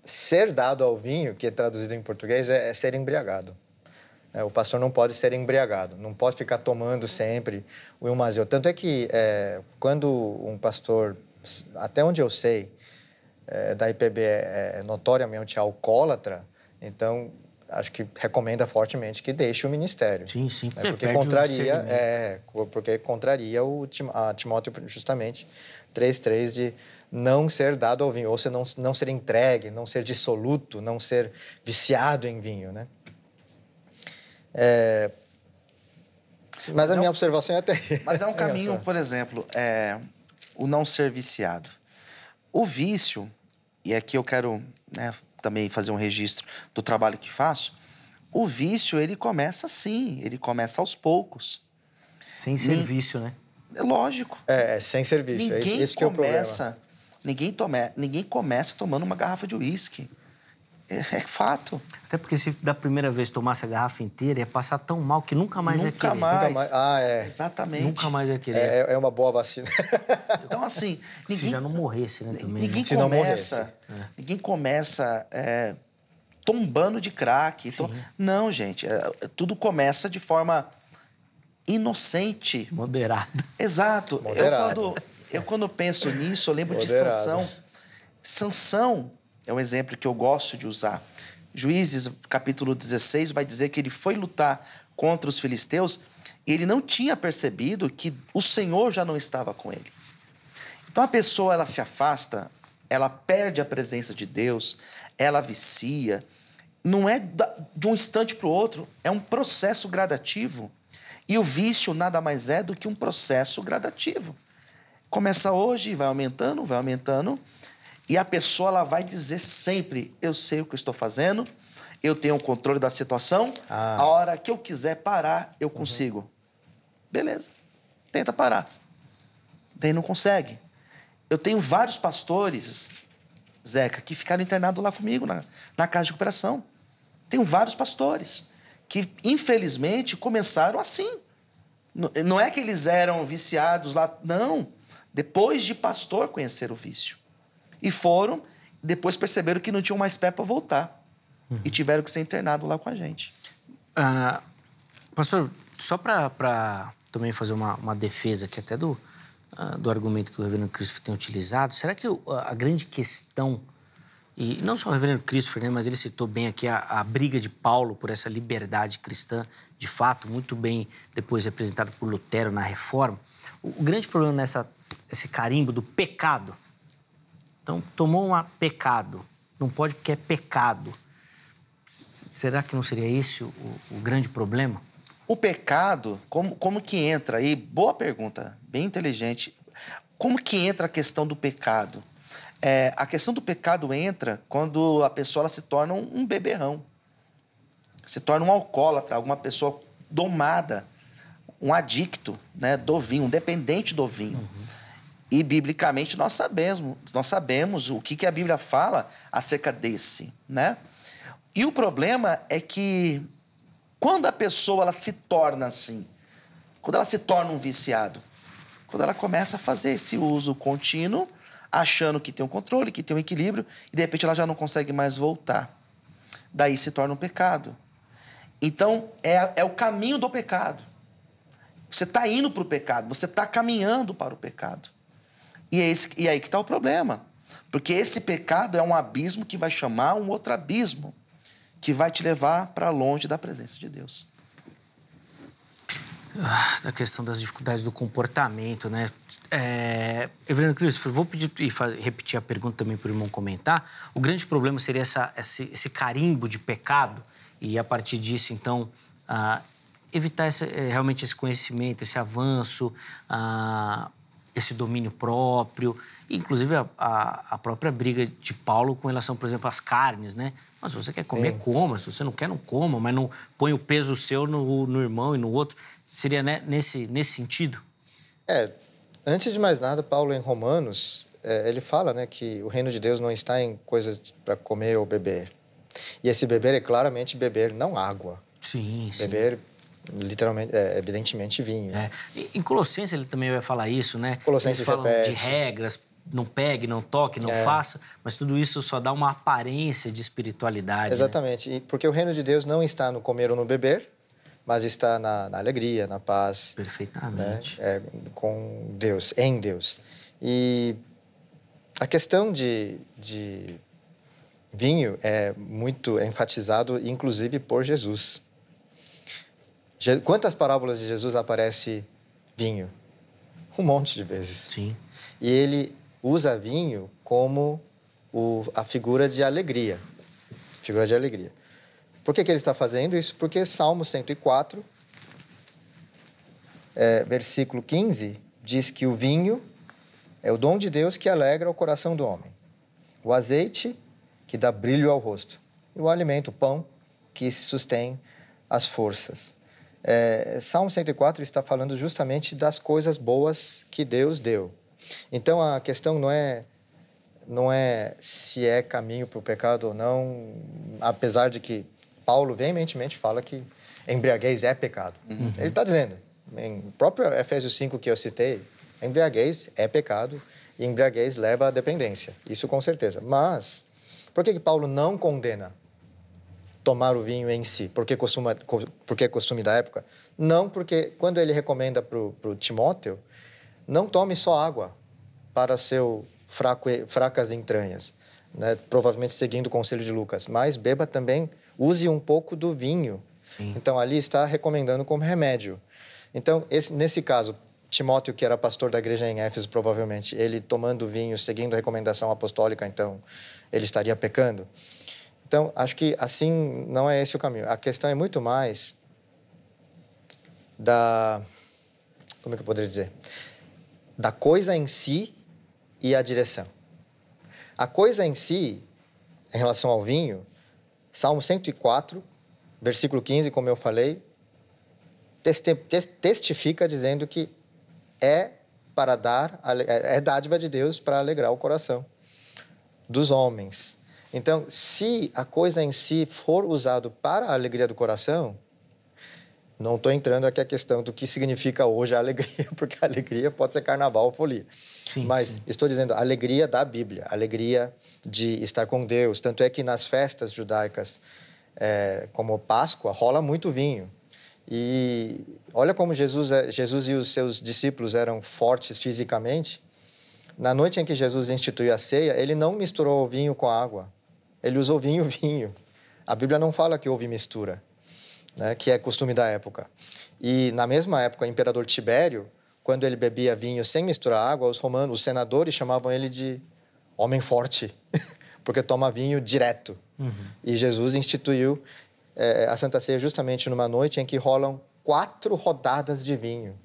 ser dado ao vinho, que é traduzido em português, é, é ser embriagado. É, o pastor não pode ser embriagado, não pode ficar tomando sempre o ilmazeu. Tanto é que é, quando um pastor, até onde eu sei, é, da IPB é, é notoriamente alcoólatra, então acho que recomenda fortemente que deixe o ministério. Sim, sim, né, é, porque, né? porque contraria, é, porque contraria o a Timóteo justamente 3:3 de não ser dado ao vinho, ou se não, não ser entregue, não ser dissoluto, não ser viciado em vinho, né? É, mas, mas, a é minha um, observação é até. Mas é um caminho, por exemplo, é, o não ser viciado. O vício, e aqui eu quero né, também fazer um registro do trabalho que faço, o vício ele começa assim, ele começa aos poucos. Sem serviço, Nem... né? É lógico. É, é sem serviço. É ninguém é esse, esse começa, que é o problema. Ninguém, tome, ninguém começa tomando uma garrafa de uísque. É, é, fato. Até porque se da primeira vez tomasse a garrafa inteira, ia passar tão mal que nunca mais nunca ia querer. Mais. Nunca mais. Ah, é. Exatamente. Nunca mais ia querer. É, é, é uma boa vacina. então, assim... Ninguém, se já não morresse, né, também. Né? Ninguém né? começa... É. Ninguém começa tombando de crack. Tom... Então, não, gente. tudo começa de forma inocente. Moderado. Exato. Moderado. Eu, quando, eu, quando penso nisso, eu lembro Moderado. de Sansão. Sansão é um exemplo que eu gosto de usar. Juízes, capítulo 16, vai dizer que ele foi lutar contra os filisteus e ele não tinha percebido que o Senhor já não estava com ele. Então a pessoa ela se afasta, ela perde a presença de Deus, ela vicia. Não é de um instante para o outro, é um processo gradativo. E o vício nada mais é do que um processo gradativo. Começa hoje, vai aumentando, vai aumentando, e a pessoa ela vai dizer sempre: eu sei o que estou fazendo, eu tenho o controle da situação, ah. a hora que eu quiser parar, eu uhum. consigo. Uhum. Beleza, tenta parar. Daí não consegue. Eu tenho vários pastores, Zeca, que ficaram internados lá comigo, na, na casa de recuperação. Tenho vários pastores que, infelizmente, começaram assim. Não é que eles eram viciados lá, não. Depois de pastor conhecer o vício. E foram, depois perceberam que não tinham mais pé para voltar. Uhum. E tiveram que ser internados lá com a gente. Uh, pastor, só para também fazer uma, uma, defesa aqui até do, uh, do argumento que o reverendo Cristo tem utilizado, será que a grande questão e não só o reverendo Christopher, né, mas ele citou bem aqui a, a, briga de Paulo por essa liberdade cristã, de fato, muito bem depois representada por Lutero na Reforma. O, o grande problema nessa esse carimbo do pecado então, tomou um pecado. Não pode porque é pecado. Será que não seria esse o, o grande problema? O pecado, como, como que entra aí? Boa pergunta, bem inteligente. Como que entra a questão do pecado? É, a questão do pecado entra quando a pessoa se torna um, um beberrão, se torna um alcoólatra, alguma pessoa domada, um adicto né, do vinho, um dependente do vinho. Uhum. E, biblicamente, nós sabemos, nós sabemos o que, que a Bíblia fala acerca desse, né? E o problema é que quando a pessoa ela se torna assim, quando ela se torna um viciado, quando ela começa a fazer esse uso contínuo, achando que tem um controle, que tem um equilíbrio, e de repente ela já não consegue mais voltar. Daí se torna um pecado. Então, é, é o caminho do pecado. Você está indo para o pecado, você está caminhando para o pecado. E, é esse, e é aí que está o problema. Porque esse pecado é um abismo que vai chamar um outro abismo, que vai te levar para longe da presença de Deus. Ah, da questão das dificuldades do comportamento, né? É, Evelino Christopher, vou pedir e repetir a pergunta também para o irmão comentar. O grande problema seria essa, esse, esse, carimbo de pecado e, a partir disso, então, ah, evitar esse, eh, realmente esse conhecimento, esse avanço, ah, esse domínio próprio, inclusive a, a, a, própria briga de Paulo com relação, por exemplo, às carnes, né? Mas se você quer comer, Sim. coma. Se você não quer, não coma, mas não põe o peso seu no, no irmão e no outro. Seria né, nesse, nesse sentido? É, antes de mais nada, Paulo em Romanos, é, ele fala né, que o reino de Deus não está em coisas para comer ou beber. E esse beber é claramente beber não água. Sim, sim. Beber Literalmente, é, evidentemente vinho. É. Em Colossenses ele também vai falar isso, né? Colossenses Eles falam repete. de regras, não pegue, não toque, não é. faça, mas tudo isso só dá uma aparência de espiritualidade. Né? Exatamente, né? porque o reino de Deus não está no comer ou no beber, mas está na, na alegria, na paz. Perfeitamente. Né? É, com Deus, em Deus. E a questão de, de vinho é muito enfatizado, inclusive por Jesus. Quantas parábolas de Jesus aparece vinho? Um monte de vezes. Sim. E ele usa vinho como o, a figura de alegria. Figura de alegria. Por que, que ele está fazendo isso? Porque Salmo 104, é, versículo 15, diz que o vinho é o dom de Deus que alegra o coração do homem. O azeite que dá brilho ao rosto. E o alimento, o pão, que sustém as forças. É, Salmo 104 está falando justamente das coisas boas que Deus deu. Então a questão não é não é se é caminho para o pecado ou não, apesar de que Paulo veementemente fala que embriaguez é pecado. Uhum. Ele está dizendo, em próprio Efésios 5 que eu citei, embriaguez é pecado e embriaguez leva à dependência. Isso com certeza. Mas por que, que Paulo não condena tomar o vinho em si, porque costuma, porque é costume da época. Não, porque quando ele recomenda para o Timóteo, não tome só água para seu fraco, fracas entranhas, né? provavelmente seguindo o conselho de Lucas, mas beba também, use um pouco do vinho. Sim. Então, ali está recomendando como remédio. Então, esse, nesse caso, Timóteo, que era pastor da igreja em Éfeso, provavelmente, ele tomando vinho, seguindo a recomendação apostólica, então, ele estaria pecando? Então, acho que assim não é esse o caminho. A questão é muito mais da. Como é que eu poderia dizer? Da coisa em si e a direção. A coisa em si, em relação ao vinho, Salmo 104, versículo 15, como eu falei, testifica dizendo que é para dar, é, é dádiva de Deus para alegrar o coração dos homens. Então, se a coisa em si for usada para a alegria do coração, não estou entrando aqui a questão do que significa hoje a alegria, porque a alegria pode ser carnaval ou folia. Sim, Mas sim. estou dizendo a alegria da Bíblia, a alegria de estar com Deus. Tanto é que nas festas judaicas, é, como Páscoa, rola muito vinho. E olha como Jesus, é, Jesus e os seus discípulos eram fortes fisicamente. Na noite em que Jesus instituiu a ceia, ele não misturou o vinho com água ele usou vinho, vinho. A Bíblia não fala que houve mistura, né? que é costume da época. E na mesma época, o imperador Tibério, quando ele bebia vinho sem misturar água, os romanos, os senadores chamavam ele de homem forte, porque toma vinho direto. Uhum. E Jesus instituiu é, a Santa Ceia justamente numa noite em que rolam quatro rodadas de vinho.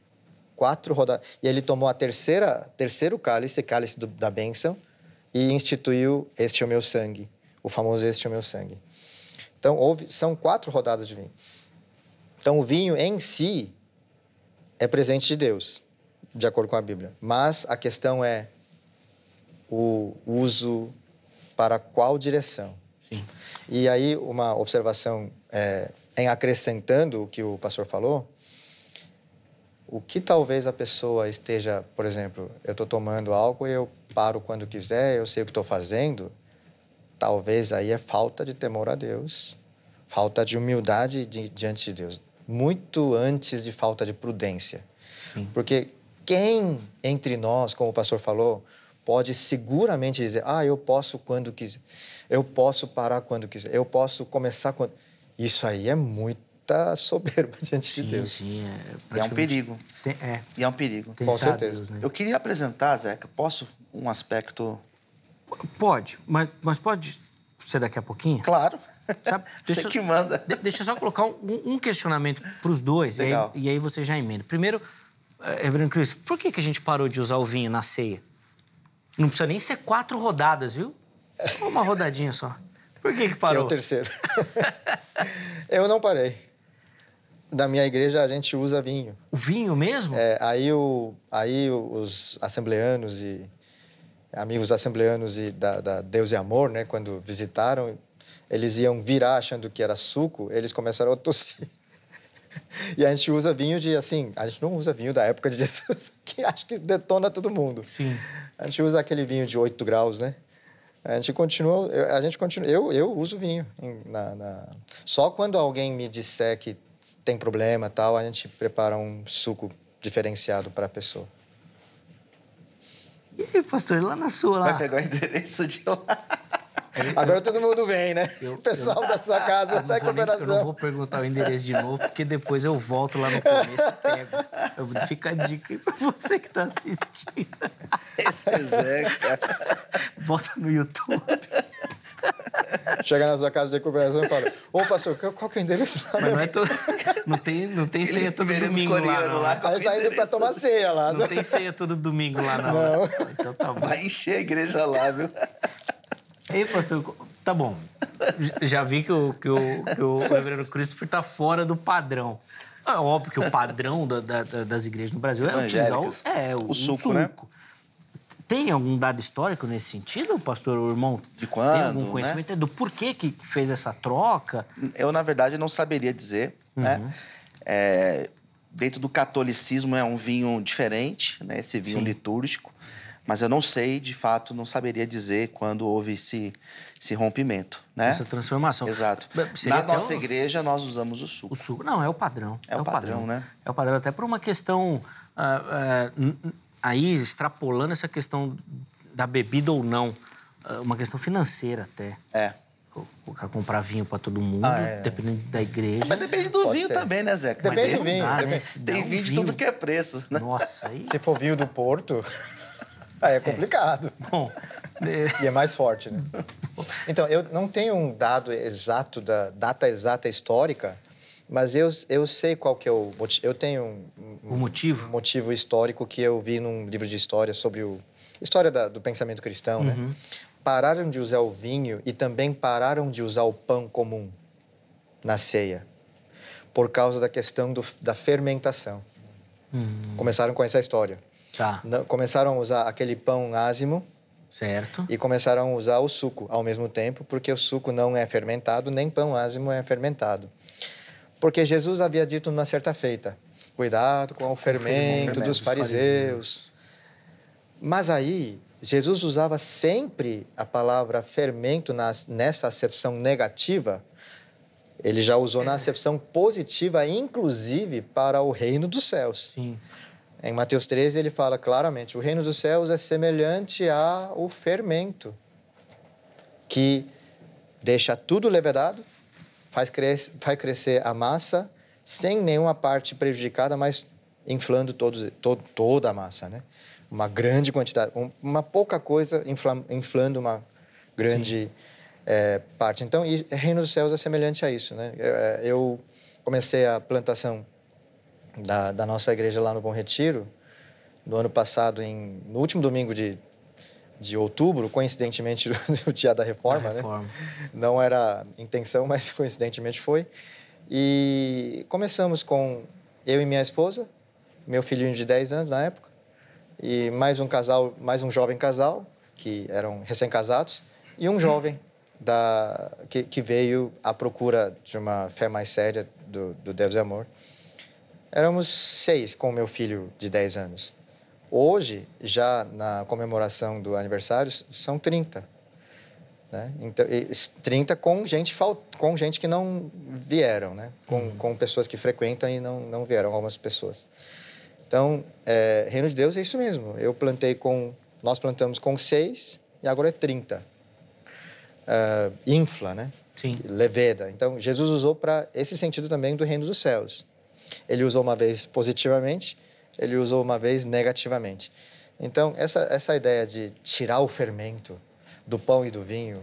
Quatro rodadas. E ele tomou a terceira, terceiro cálice, cálice do, da bênção, e instituiu: Este é o meu sangue, o famoso Este é o meu sangue. Então, houve, são quatro rodadas de vinho. Então, o vinho em si é presente de Deus, de acordo com a Bíblia. Mas a questão é o uso para qual direção. Sim. E aí, uma observação é, em acrescentando o que o pastor falou, o que talvez a pessoa esteja, por exemplo, eu estou tomando álcool e eu paro quando quiser, eu sei o que estou fazendo, talvez aí é falta de temor a Deus, falta de humildade diante de Deus, muito antes de falta de prudência. Sim. Porque quem entre nós, como o pastor falou, pode seguramente dizer: "Ah, eu posso quando quiser. Eu posso parar quando quiser. Eu posso começar quando". Isso aí é muita soberba diante sim, de Deus. Sim, é, é um perigo. Tem, é. E é um perigo. Tentar Com certeza. Deus, né? Eu queria apresentar, Zeca, posso um aspecto Pode, mas, mas pode ser daqui a pouquinho? Claro. Sabe? Deixa, você que manda. Deixa eu só colocar um, um questionamento para os dois, e aí, e aí, você já emenda. Primeiro, eh, Everton Cruz por que, que a gente parou de usar o vinho na ceia? Não precisa nem ser quatro rodadas, viu? Uma rodadinha só. Por que, que parou? Que é o terceiro. eu não parei. Da minha igreja a gente usa vinho. O vinho mesmo? É, aí, o, aí os assembleanos e amigos assembleanos e da, da Deus e Amor, né, quando visitaram, eles iam virar achando que era suco, eles começaram a tossir. E a gente usa vinho de, assim, a gente não usa vinho da época de Jesus, que acho que detona todo mundo. Sim. A gente usa aquele vinho de 8 graus, né? A gente continua, a gente continua, eu, eu uso vinho. Na, na... Só quando alguém me disser que tem problema tal, a gente prepara um suco diferenciado para a pessoa. E aí, pastor, lá na sua. Lá. Vai pegar o endereço de lá. Agora todo mundo vem, né? Eu, o pessoal eu, da sua casa está em cooperação. Eu não vou perguntar o endereço de novo, porque depois eu volto lá no começo e pego. Eu vou a dica aí para você que está assistindo. Pois é, cara. Bota no YouTube. Chega na sua casa de recuperação e fala: Ô, pastor, qual que é o endereço lá? Mas não, é todo, não, tem, não tem ceia todo domingo lá. Não, lá né? a gente tá indo pra tomar ceia lá. Não tem ceia todo domingo lá, não. Né? não. Então tá bom. Vai encher a igreja lá, viu? Ei, pastor, tá bom. Já vi que o, que o, que o Reverendo Christopher tá fora do padrão. É óbvio que o padrão da, da, das igrejas no Brasil é utilizar o, é, o, o suco. O né? suco. Né? Tem algum dado histórico nesse sentido, pastor? O irmão de quando, tem algum né? conhecimento né? do porquê que fez essa troca? Eu, na verdade, não saberia dizer. Né? Uhum. Né? É, dentro do catolicismo é um vinho diferente, né? esse vinho Sim. litúrgico. Mas eu não sei, de fato, não saberia dizer quando houve esse, esse rompimento. Né? Essa transformação. Exato. Seria na nossa igreja, nós usamos o suco. O suco, não, é o padrão. É, é o padrão, padrão, né? É o padrão, até por uma questão. Uh, uh, aí, extrapolando essa questão da bebida ou não, eh, uma questão financeira até. É. O cara comprar vinho para todo mundo, ah, é. dependendo da igreja. Mas depende do Pode vinho ser. também, né, Zeca? Depende do vinho. Dá, depende. Né? né? Tem um vinho de tudo que é preço. Né? Nossa, aí... Se for vinho do Porto, aí é, é. complicado. É. Bom... e é mais forte, né? Então, eu não tenho um dado exato, da data exata histórica, mas eu, eu sei qual que é o... Eu tenho o motivo? Um motivo histórico que eu vi num livro de história sobre o história da, do pensamento cristão, né? uhum. né? Pararam de usar o vinho e também pararam de usar o pão comum na ceia por causa da questão do, da fermentação. Uhum. Começaram com essa história. Tá. Começaram a usar aquele pão ázimo. Certo. E começaram a usar o suco ao mesmo tempo, porque o suco não é fermentado, nem pão ázimo é fermentado. Porque Jesus havia dito numa certa feita: Cuidado com o fermento, dos, fariseus. Mas aí, Jesus usava sempre a palavra fermento nessa acepção negativa. Ele já usou na acepção positiva, inclusive para o reino dos céus. Sim. Em Mateus 13, ele fala claramente: o reino dos céus é semelhante ao fermento, que deixa tudo levedado, faz, faz crescer a massa sem nenhuma parte prejudicada, mas inflando todos, to, toda a massa, né? Uma grande quantidade, uma pouca coisa infla, inflando uma grande é, parte. Então, e Reino dos Céus é semelhante a isso, né? É, eu comecei a plantação da, da nossa igreja lá no Bom Retiro no ano passado, em, no último domingo de, de outubro, coincidentemente o dia da reforma, da reforma. Né? não era intenção, mas coincidentemente foi. E começamos com eu e minha esposa, meu filhinho de 10 anos na época, e mais um casal, mais um jovem casal, que eram recém-casados, e um jovem da, que, que, veio à procura de uma fé mais séria do, do Deus e Amor. Éramos seis com meu filho de 10 anos. Hoje, já na comemoração do aniversário, são 30 né? Então, 30 com gente, com gente que não vieram, né? com, uhum. com pessoas que frequentam e não, não vieram, algumas pessoas. Então, é, Reino de Deus é isso mesmo. Eu plantei com, nós plantamos com seis e agora é 30. Uh, é, infla, né? Sim. Leveda. Então, Jesus usou para esse sentido também do Reino dos Céus. Ele usou uma vez positivamente, ele usou uma vez negativamente. Então, essa, essa ideia de tirar o fermento, do pão e do vinho,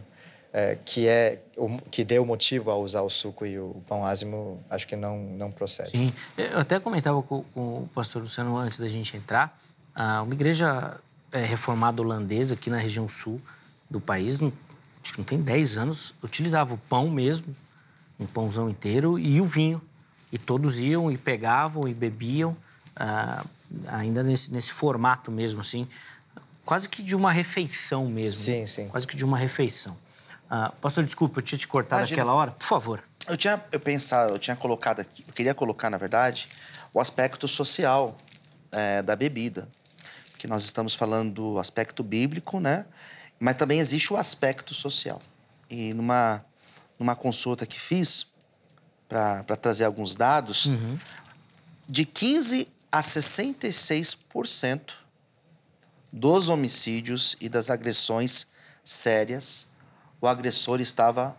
é, que é o, que deu motivo a usar o suco e o pão ázimo, acho que não, não procede. Sim, eu até comentava com, com o pastor Luciano antes da gente entrar, ah, uma igreja é, reformada holandesa aqui na região sul do país, não, acho que não tem 10 anos, utilizava o pão mesmo, um pãozão inteiro, e o vinho. E todos iam e pegavam e bebiam, ah, ainda nesse, nesse formato mesmo, assim, quase que de uma refeição mesmo. Sim, né? sim. Quase que de uma refeição. Ah, pastor, desculpa, eu tinha te cortado naquela hora. Por favor. Eu tinha eu pensado, eu tinha colocado aqui, eu queria colocar, na verdade, o aspecto social é, da bebida. Porque nós estamos falando do aspecto bíblico, né? Mas também existe o aspecto social. E numa, numa consulta que fiz, para trazer alguns dados, uhum. de 15 a 66% dos homicídios e das agressões sérias, o agressor estava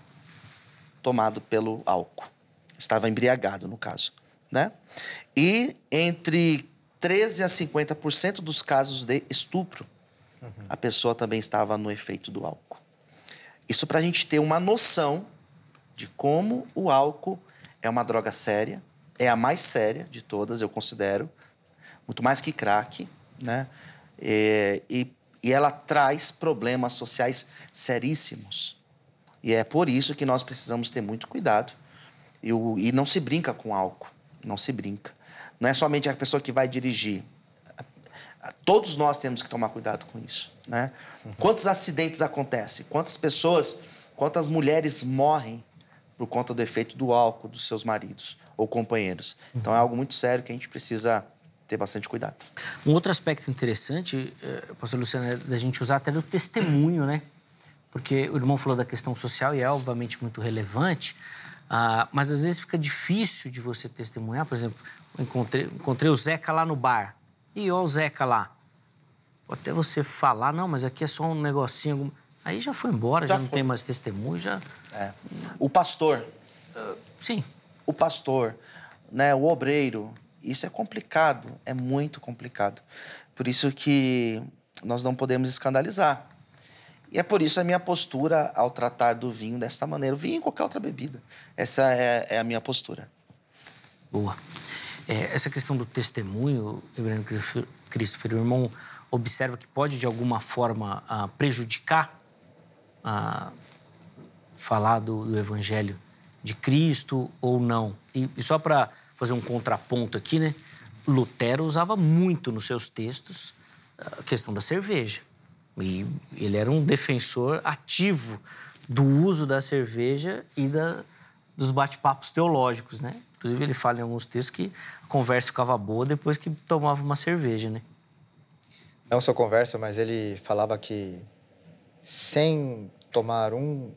tomado pelo álcool. Estava embriagado, no caso. Né? E entre 13% a 50% dos casos de estupro, uhum. a pessoa também estava no efeito do álcool. Isso para a gente ter uma noção de como o álcool é uma droga séria, é a mais séria de todas, eu considero, muito mais que crack, né? É, e, e ela traz problemas sociais seríssimos. E é por isso que nós precisamos ter muito cuidado. E, o, e não se brinca com álcool. Não se brinca. Não é somente a pessoa que vai dirigir. Todos nós temos que tomar cuidado com isso. Né? Uhum. Quantos acidentes acontecem? Quantas pessoas, quantas mulheres morrem por conta do efeito do álcool dos seus maridos ou companheiros? Então é algo muito sério que a gente precisa ter bastante cuidado. Um outro aspecto interessante, eh, pastor Luciano, é da gente usar até do testemunho, né? Porque o irmão falou da questão social e é obviamente muito relevante, ah, mas às vezes fica difícil de você testemunhar. Por exemplo, encontrei, encontrei o Zeca lá no bar. E ó, o Zeca lá. Até você falar, não, mas aqui é só um negocinho. Aí já foi embora, já, já não foi. tem mais testemunho, já. É. O pastor. Uh, sim. O pastor, né, o obreiro, isso é complicado, é muito complicado. Por isso que nós não podemos escandalizar. E é por isso a minha postura ao tratar do vinho desta maneira. O vinho e qualquer outra bebida. Essa é, é a minha postura. Boa. É, essa questão do testemunho, Ebrano Christopher, o irmão observa que pode, de alguma forma, ah, prejudicar ah, falar do, do, evangelho de Cristo ou não. E, e só para fazer um contraponto aqui, né? Lutero usava muito nos seus textos ah, a questão da cerveja. E ele era um defensor ativo do uso da cerveja e da, dos bate-papos teológicos, né? Inclusive, ele fala em alguns textos que a conversa ficava boa depois que tomava uma cerveja, né? Não só conversa, mas ele falava que sem tomar um,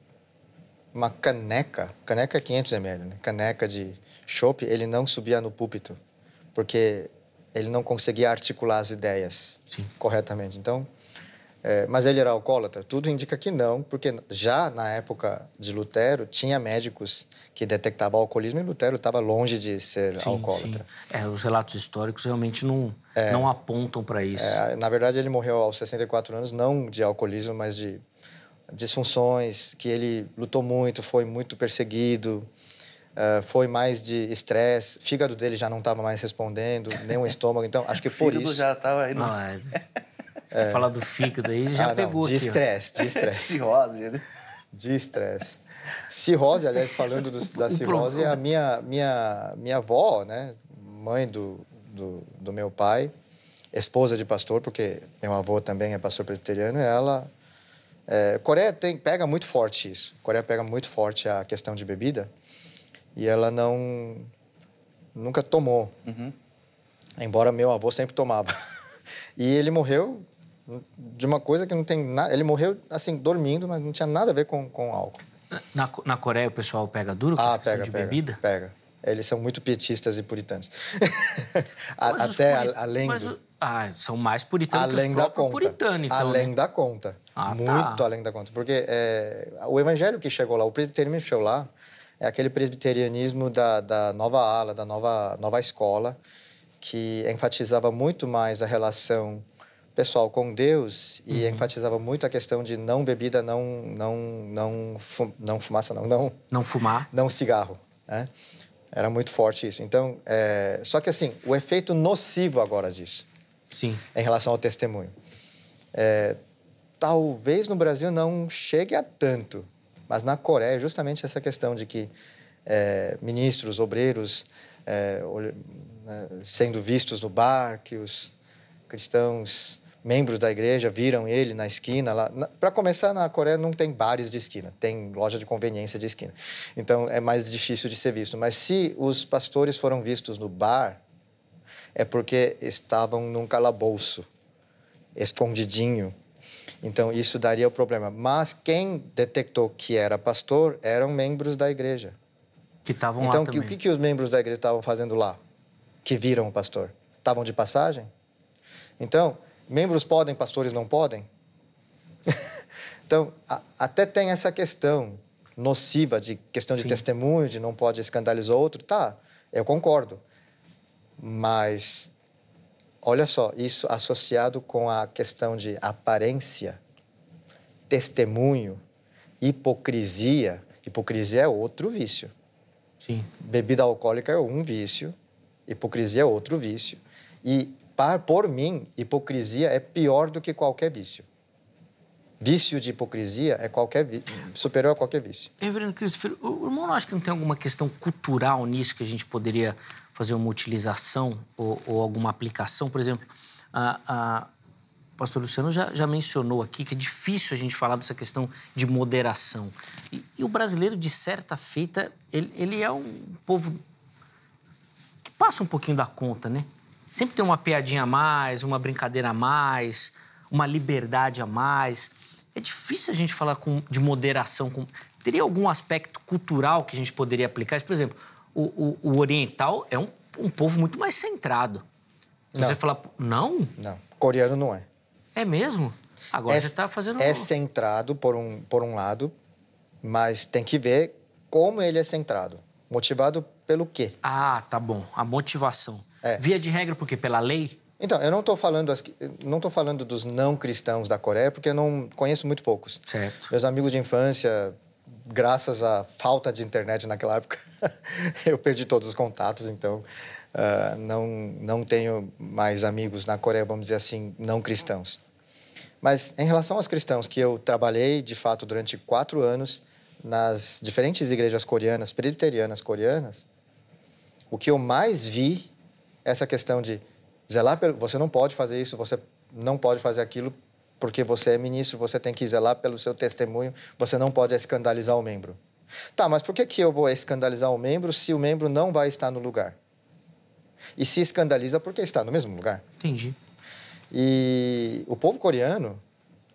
uma caneca, caneca é 500 ml, né? caneca de Schopp, ele não subia no púlpito, porque ele não conseguia articular as ideias Sim. corretamente. Então, é, mas ele era alcoólatra? Tudo indica que não, porque já na época de Lutero tinha médicos que detectavam alcoolismo e Lutero estava longe de ser sim, alcoólatra. Sim. É, os relatos históricos realmente não, é, não apontam para isso. É, na verdade, ele morreu aos 64 anos, não de alcoolismo, mas de disfunções, que ele lutou muito, foi muito perseguido. Uh, foi mais de estresse, fígado dele já não estava mais respondendo, nem o estômago, então acho que por isso... já estava indo... Ah, mas, se é... falar do fígado aí, já ah, pegou não, de Estresse, de estresse, Cirrose, né? De estresse. Cirrose, aliás, falando do, da cirrose, a minha, minha, minha avó, né, mãe do, do, do meu pai, esposa de pastor, porque meu avô também é pastor presbiteriano, ela... É, Coreia tem, pega muito forte isso. Coreia pega muito forte a questão de bebida e ela não nunca tomou. Uhum. Embora meu avô sempre tomava. e ele morreu de uma coisa que não tem nada. Ele morreu assim, dormindo, mas não tinha nada a ver com, com álcool. Na, na Coreia o pessoal pega duro com ah, pega, de pega, bebida? Pega. Eles são muito pietistas e puritanos. até puri... além mas, do... ah, são mais puritanos além que os da conta. puritano, então, né? Além né? da conta. Ah, tá. muito tá. além da conta. Porque é, o evangelho que chegou lá, o presbiteriano chegou lá, é aquele presbiterianismo da, da nova ala, da nova, nova escola, que enfatizava muito mais a relação pessoal com Deus e uhum. enfatizava muito a questão de não bebida, não não não não fumaça, não não não fumar, não cigarro, né? Era muito forte isso. Então, é... só que assim, o efeito nocivo agora disso. Sim. Em relação ao testemunho, é... talvez no Brasil não chegue a tanto, mas na Coreia, é justamente essa questão de que é, ministros, obreiros, é, né, sendo vistos no bar, que os cristãos, membros da igreja, viram ele na esquina. Para começar, na Coreia não tem bares de esquina, tem loja de conveniência de esquina. Então é mais difícil de ser visto. Mas se os pastores foram vistos no bar, é porque estavam num calabouço, escondidinho, então, isso daria o problema. Mas quem detectou que era pastor eram membros da igreja. Que estavam então, lá Então, o que, que os membros da igreja estavam fazendo lá? Que viram o pastor? Estavam de passagem? Então, membros podem, pastores não podem? então, a, até tem essa questão nociva de questão de Sim. testemunho, de não pode escandalizar outro. Tá, eu concordo. Mas Olha só, isso associado com a questão de aparência, testemunho, hipocrisia. Hipocrisia é outro vício. Sim. Bebida alcoólica é um vício, hipocrisia é outro vício. E, par, por mim, hipocrisia é pior do que qualquer vício. Vício de hipocrisia é qualquer superior a qualquer vício. Reverendo Christopher, o irmão não acha que não tem alguma questão cultural nisso que a gente poderia fazer uma utilização ou, ou alguma aplicação. Por exemplo, a, a o pastor Luciano já, já, mencionou aqui que é difícil a gente falar dessa questão de moderação. E, e o brasileiro, de certa feita, ele, ele é um povo que passa um pouquinho da conta, né? Sempre tem uma piadinha a mais, uma brincadeira a mais, uma liberdade a mais. É difícil a gente falar com, de moderação. Com... Teria algum aspecto cultural que a gente poderia aplicar? Por exemplo, o, o, o oriental é um, um povo muito mais centrado. Não. Você fala, não? Não, coreano não é. É mesmo? Agora é, você está fazendo... É centrado, por um, por um lado, mas tem que ver como ele é centrado. Motivado pelo quê? Ah, tá bom. A motivação. É. Via de regra, por quê? Pela lei? Então, eu não estou falando, as, não tô falando dos não cristãos da Coreia, porque eu não conheço muito poucos. Certo. Meus amigos de infância, graças à falta de internet naquela época, eu perdi todos os contatos, então uh, não, não tenho mais amigos na Coreia, vamos dizer assim, não cristãos. Mas em relação aos cristãos, que eu trabalhei de fato durante quatro anos nas diferentes igrejas coreanas, presbiterianas coreanas, o que eu mais vi é essa questão de zelar pelo, você não pode fazer isso, você não pode fazer aquilo porque você é ministro, você tem que zelar pelo seu testemunho, você não pode escandalizar o membro. Tá, mas por que, que eu vou escandalizar o membro se o membro não vai estar no lugar? E se escandaliza porque está no mesmo lugar. Entendi. E o povo coreano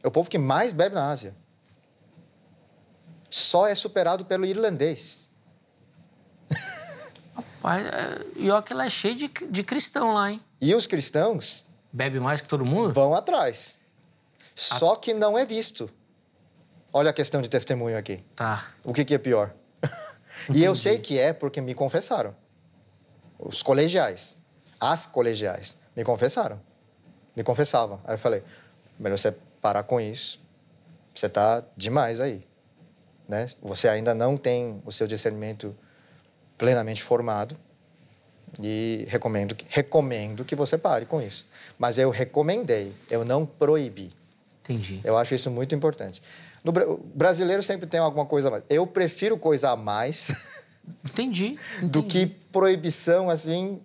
é o povo que mais bebe na Ásia. Só é superado pelo irlandês. Rapaz, é, e olha que ela é cheia de, de cristão lá, hein? E os cristãos... Bebe mais que todo mundo? Vão atrás. Só que não é visto. Olha a questão de testemunho aqui. Tá. O que, que é pior? e eu sei que é porque me confessaram. Os colegiais, as colegiais, me confessaram. Me confessavam. Aí eu falei, melhor você parar com isso. Você tá demais aí. Né? Você ainda não tem o seu discernimento plenamente formado e recomendo, recomendo que você pare com isso. Mas eu recomendei, eu não proibi. Entendi. Eu acho isso muito importante. No, o brasileiro sempre tem alguma coisa a mais. Eu prefiro coisa a mais. Entendi. entendi. Do que proibição, assim,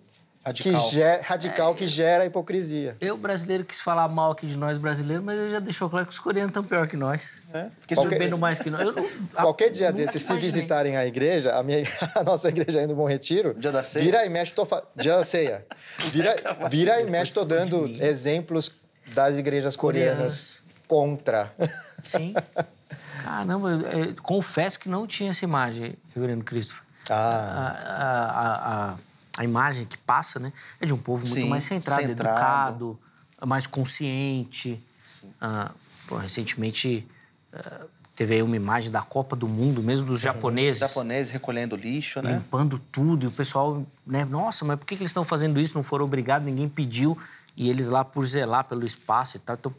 radical, que gera, radical é, que gera hipocrisia. Eu, brasileiro, quis falar mal aqui de nós brasileiros, mas ele já deixou claro que os coreanos estão pior que nós. É? Porque Qualquer... bebendo mais que nós. Não, a, Qualquer dia desses, se visitarem a igreja, a, minha, a nossa igreja aí no Bom Retiro. Dia da ceia. Vira e mexe, tô Dia da ceia. Vira, vira e mexe, tô dando exemplos das igrejas coreanas. coreanas contra. Sim. Caramba, eu, eu, confesso que não tinha essa imagem, Reverendo Cristo. Ah. A, a, a, a, imagem que passa, né? É de um povo muito Sim, mais centrado, centrado, educado, mais consciente. Ah, pô, recentemente ah, teve aí uma imagem da Copa do Mundo, mesmo dos uhum. japoneses. Os japoneses recolhendo lixo, né? Limpando tudo. E o pessoal, né? Nossa, mas por que, que eles estão fazendo isso? Não foram obrigados, ninguém pediu. E eles lá por zelar pelo espaço e tal. Então,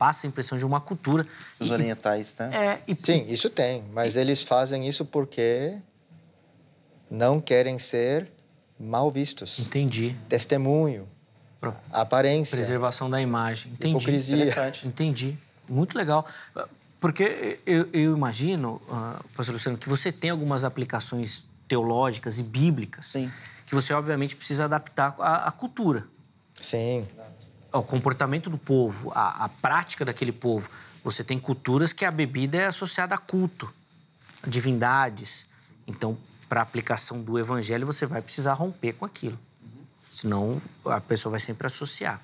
passa a impressão de uma cultura. Os e, orientais, né? É, e, Sim, isso tem, mas e, eles fazem isso porque não querem ser mal vistos. Entendi. Testemunho. Aparência. Preservação da imagem. Entendi. Hipocrisia. Entendi. Muito legal. Porque eu, eu imagino, uh, Luciano, que você tem algumas aplicações teológicas e bíblicas Sim. que você, obviamente, precisa adaptar à, à cultura. Sim ao é comportamento do povo, à, à prática daquele povo. Você tem culturas que a bebida é associada a culto, a divindades. Então, para a aplicação do evangelho, você vai precisar romper com aquilo. Senão, a pessoa vai sempre associar.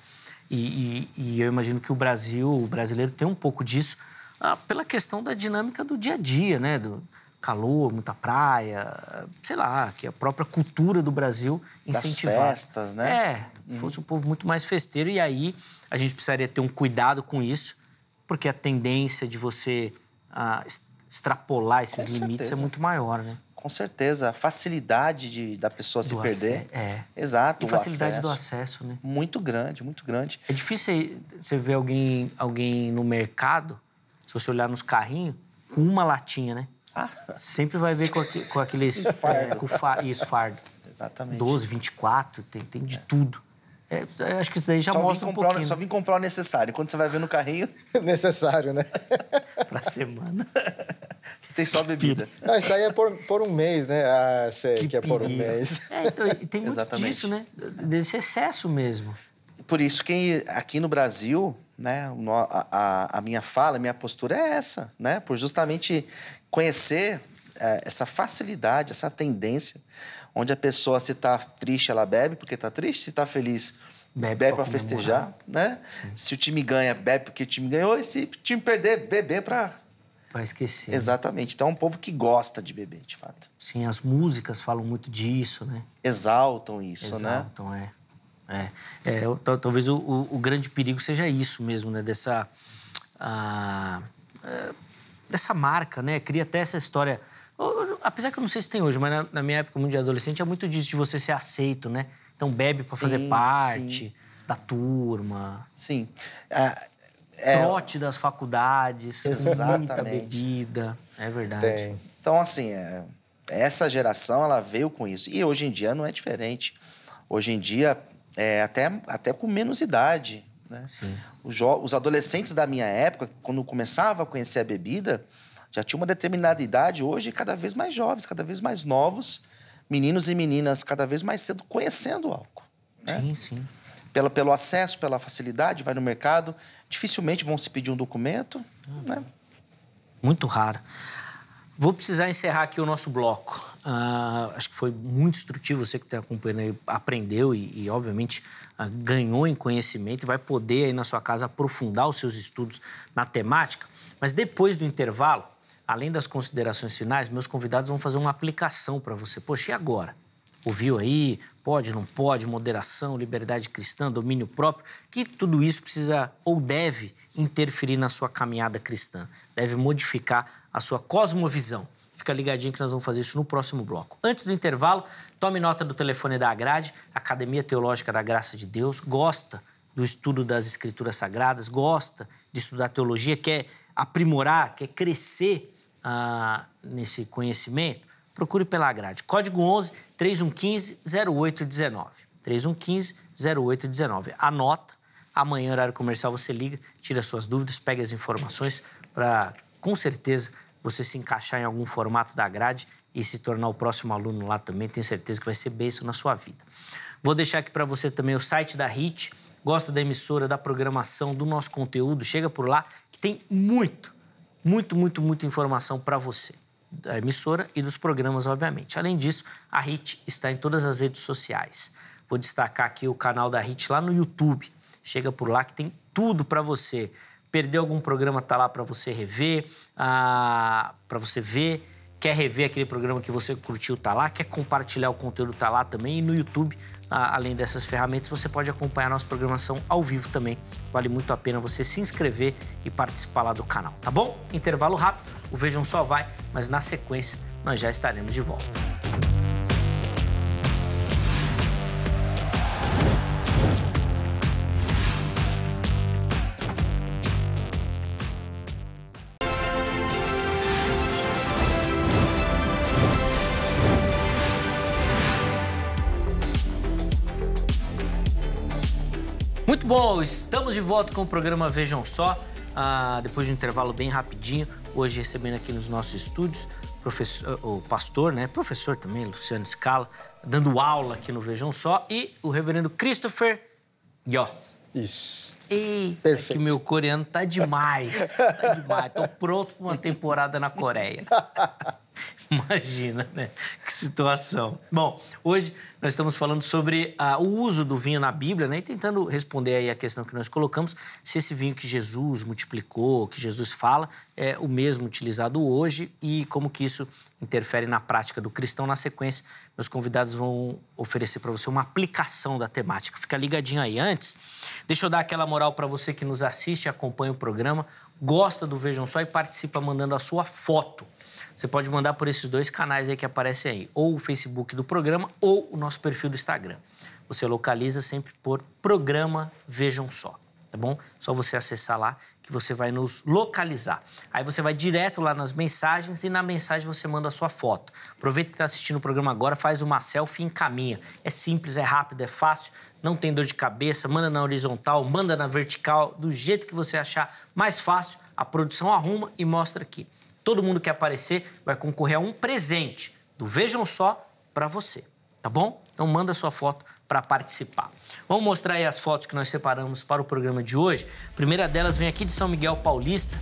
E, e, e eu imagino que o Brasil, o brasileiro, tem um pouco disso ah, pela questão da dinâmica do dia a dia, né? Do, calor, muita praia, sei lá, que a própria cultura do Brasil incentivava. Das festas, né? É, uhum. fosse um povo muito mais festeiro. E aí a gente precisaria ter um cuidado com isso, porque a tendência de você ah, extrapolar esses com limites é certeza. é muito maior, né? Com certeza. A facilidade de, da pessoa do se perder. É. Exato. E facilidade acesso. do acesso, né? Muito grande, muito grande. É difícil você ver alguém, alguém no mercado, se você olhar nos carrinhos, com uma latinha, né? Ah. Sempre vai ver com, aqu com aqueles. fardo. É, com fa isso, fardo. Exatamente. 12, 24, tem, tem de é. tudo. É, acho que isso daí já só mostra um pouquinho. O, só vim comprar o necessário. Quando você vai ver no carrinho... necessário, né? pra semana. tem só bebida. Não, isso aí é por, por um mês, né? Ah, sei que, que é por um mês. É, então, tem muito Exatamente. disso, né? Desse excesso mesmo. Por isso que aqui no Brasil, né, a, a, a minha fala, a minha postura é essa, né? Por justamente conhecer é, essa facilidade, essa tendência onde a pessoa, se está triste, ela bebe porque está triste, se está feliz, bebe, bebe para festejar, né? Se o time ganha, bebe porque o time ganhou, e se o time perder, bebe para. Para esquecer. Né? Exatamente. Então é um povo que gosta de beber, de fato. Sim, as músicas falam muito disso, né? Exaltam isso, Exaltam, né? Exaltam, é. É, é, talvez o, o, o, grande perigo seja isso mesmo, né? Dessa, a, ah, a, é, dessa marca, né? Cria até essa história Apesar que eu não sei se tem hoje, mas na, na minha época muito de adolescente é muito disso de você ser aceito, né? Então bebe para fazer parte sim. da turma. Sim. Ah, é... Trote das faculdades, Exatamente. muita bebida. É verdade. Tem. Então, assim, é... essa geração ela veio com isso. E hoje em dia não é diferente. Hoje em dia, é até, até com menos idade. Né? Os, os adolescentes da minha época, quando começava a conhecer a bebida, já tinha uma determinada idade, hoje cada vez mais jovens, cada vez mais novos, meninos e meninas cada vez mais cedo conhecendo o álcool. Né? Sim, sim. Pelo, pelo acesso, pela facilidade, vai no mercado, dificilmente vão se pedir um documento. Ah. Né? Muito raro. Vou precisar encerrar aqui o nosso bloco. Uh, acho que foi muito instrutivo você que está acompanhando aí, aprendeu e, e obviamente, uh, ganhou em conhecimento e vai poder aí na sua casa aprofundar os seus estudos na temática. Mas depois do intervalo, além das considerações finais, meus convidados vão fazer uma aplicação para você. Poxa, e agora? Ouviu aí? Pode, não pode? Moderação, liberdade cristã, domínio próprio? Que tudo isso precisa ou deve interferir na sua caminhada cristã, deve modificar a sua cosmovisão. Fica ligadinho que nós vamos fazer isso no próximo bloco. Antes do intervalo, tome nota do telefone da Agrade, Academia Teológica da Graça de Deus, gosta do estudo das Escrituras Sagradas, gosta de estudar teologia, quer aprimorar, quer crescer ah, nesse conhecimento, procure pela grade. Código 11 3115 0819. 3115 0819. Anota. Amanhã, horário comercial, você liga, tira suas dúvidas, pega as informações para, com certeza, você se encaixar em algum formato da grade e se tornar o próximo aluno lá também. Tenho certeza que vai ser bênção na sua vida. Vou deixar aqui para você também o site da HIT. Gosta da emissora, da programação, do nosso conteúdo? Chega por lá que tem muito muito, muito, muito informação para você da emissora e dos programas, obviamente. Além disso, a HIT está em todas as redes sociais. Vou destacar aqui o canal da HIT lá no YouTube. Chega por lá que tem tudo para você. Perdeu algum programa, está lá para você rever, ah, para você ver. Quer rever aquele programa que você curtiu, está lá. Quer compartilhar o conteúdo, está lá também. E no YouTube, ah, além dessas ferramentas, você pode acompanhar nossa programação ao vivo também. Vale muito a pena você se inscrever e participar lá do canal, tá bom? Intervalo rápido, o Vejam Só vai, mas na sequência nós já estaremos de volta. de volta com o programa Vejam Só, ah, depois de um intervalo bem rapidinho. Hoje recebendo aqui nos nossos estúdios o pastor, né? Professor também, Luciano Scala, dando aula aqui no Vejam Só, e o reverendo Christopher Guió. Isso. Eita, Perfeito. É que meu coreano tá demais. Tá demais. Tô pronto para uma temporada na Coreia. Imagina, né? Que situação. Bom, hoje nós estamos falando sobre ah, o uso do vinho na Bíblia, né? E tentando responder aí a questão que nós colocamos, se esse vinho que Jesus multiplicou, que Jesus fala, é o mesmo utilizado hoje e como que isso interfere na prática do cristão. Na sequência, meus convidados vão oferecer para você uma aplicação da temática. Fica ligadinho aí antes. Deixa eu dar aquela moral para você que nos assiste, acompanha o programa, gosta do Vejam Só e participa mandando a sua foto. Você pode mandar por esses dois canais aí que aparecem aí, ou o Facebook do programa ou o nosso perfil do Instagram. Você localiza sempre por programa Vejam Só tá bom? Só você acessar lá que você vai nos localizar. Aí você vai direto lá nas mensagens e na mensagem você manda a sua foto. Aproveita que está assistindo o programa agora, faz uma selfie e encaminha. É simples, é rápido, é fácil, não tem dor de cabeça, manda na horizontal, manda na vertical, do jeito que você achar mais fácil, a produção arruma e mostra aqui. Todo mundo que aparecer vai concorrer a um presente do Vejam Só para você, tá bom? Então manda a sua foto para participar. Vamos mostrar aí as fotos que nós separamos para o programa de hoje. A primeira delas vem aqui de São Miguel Paulista,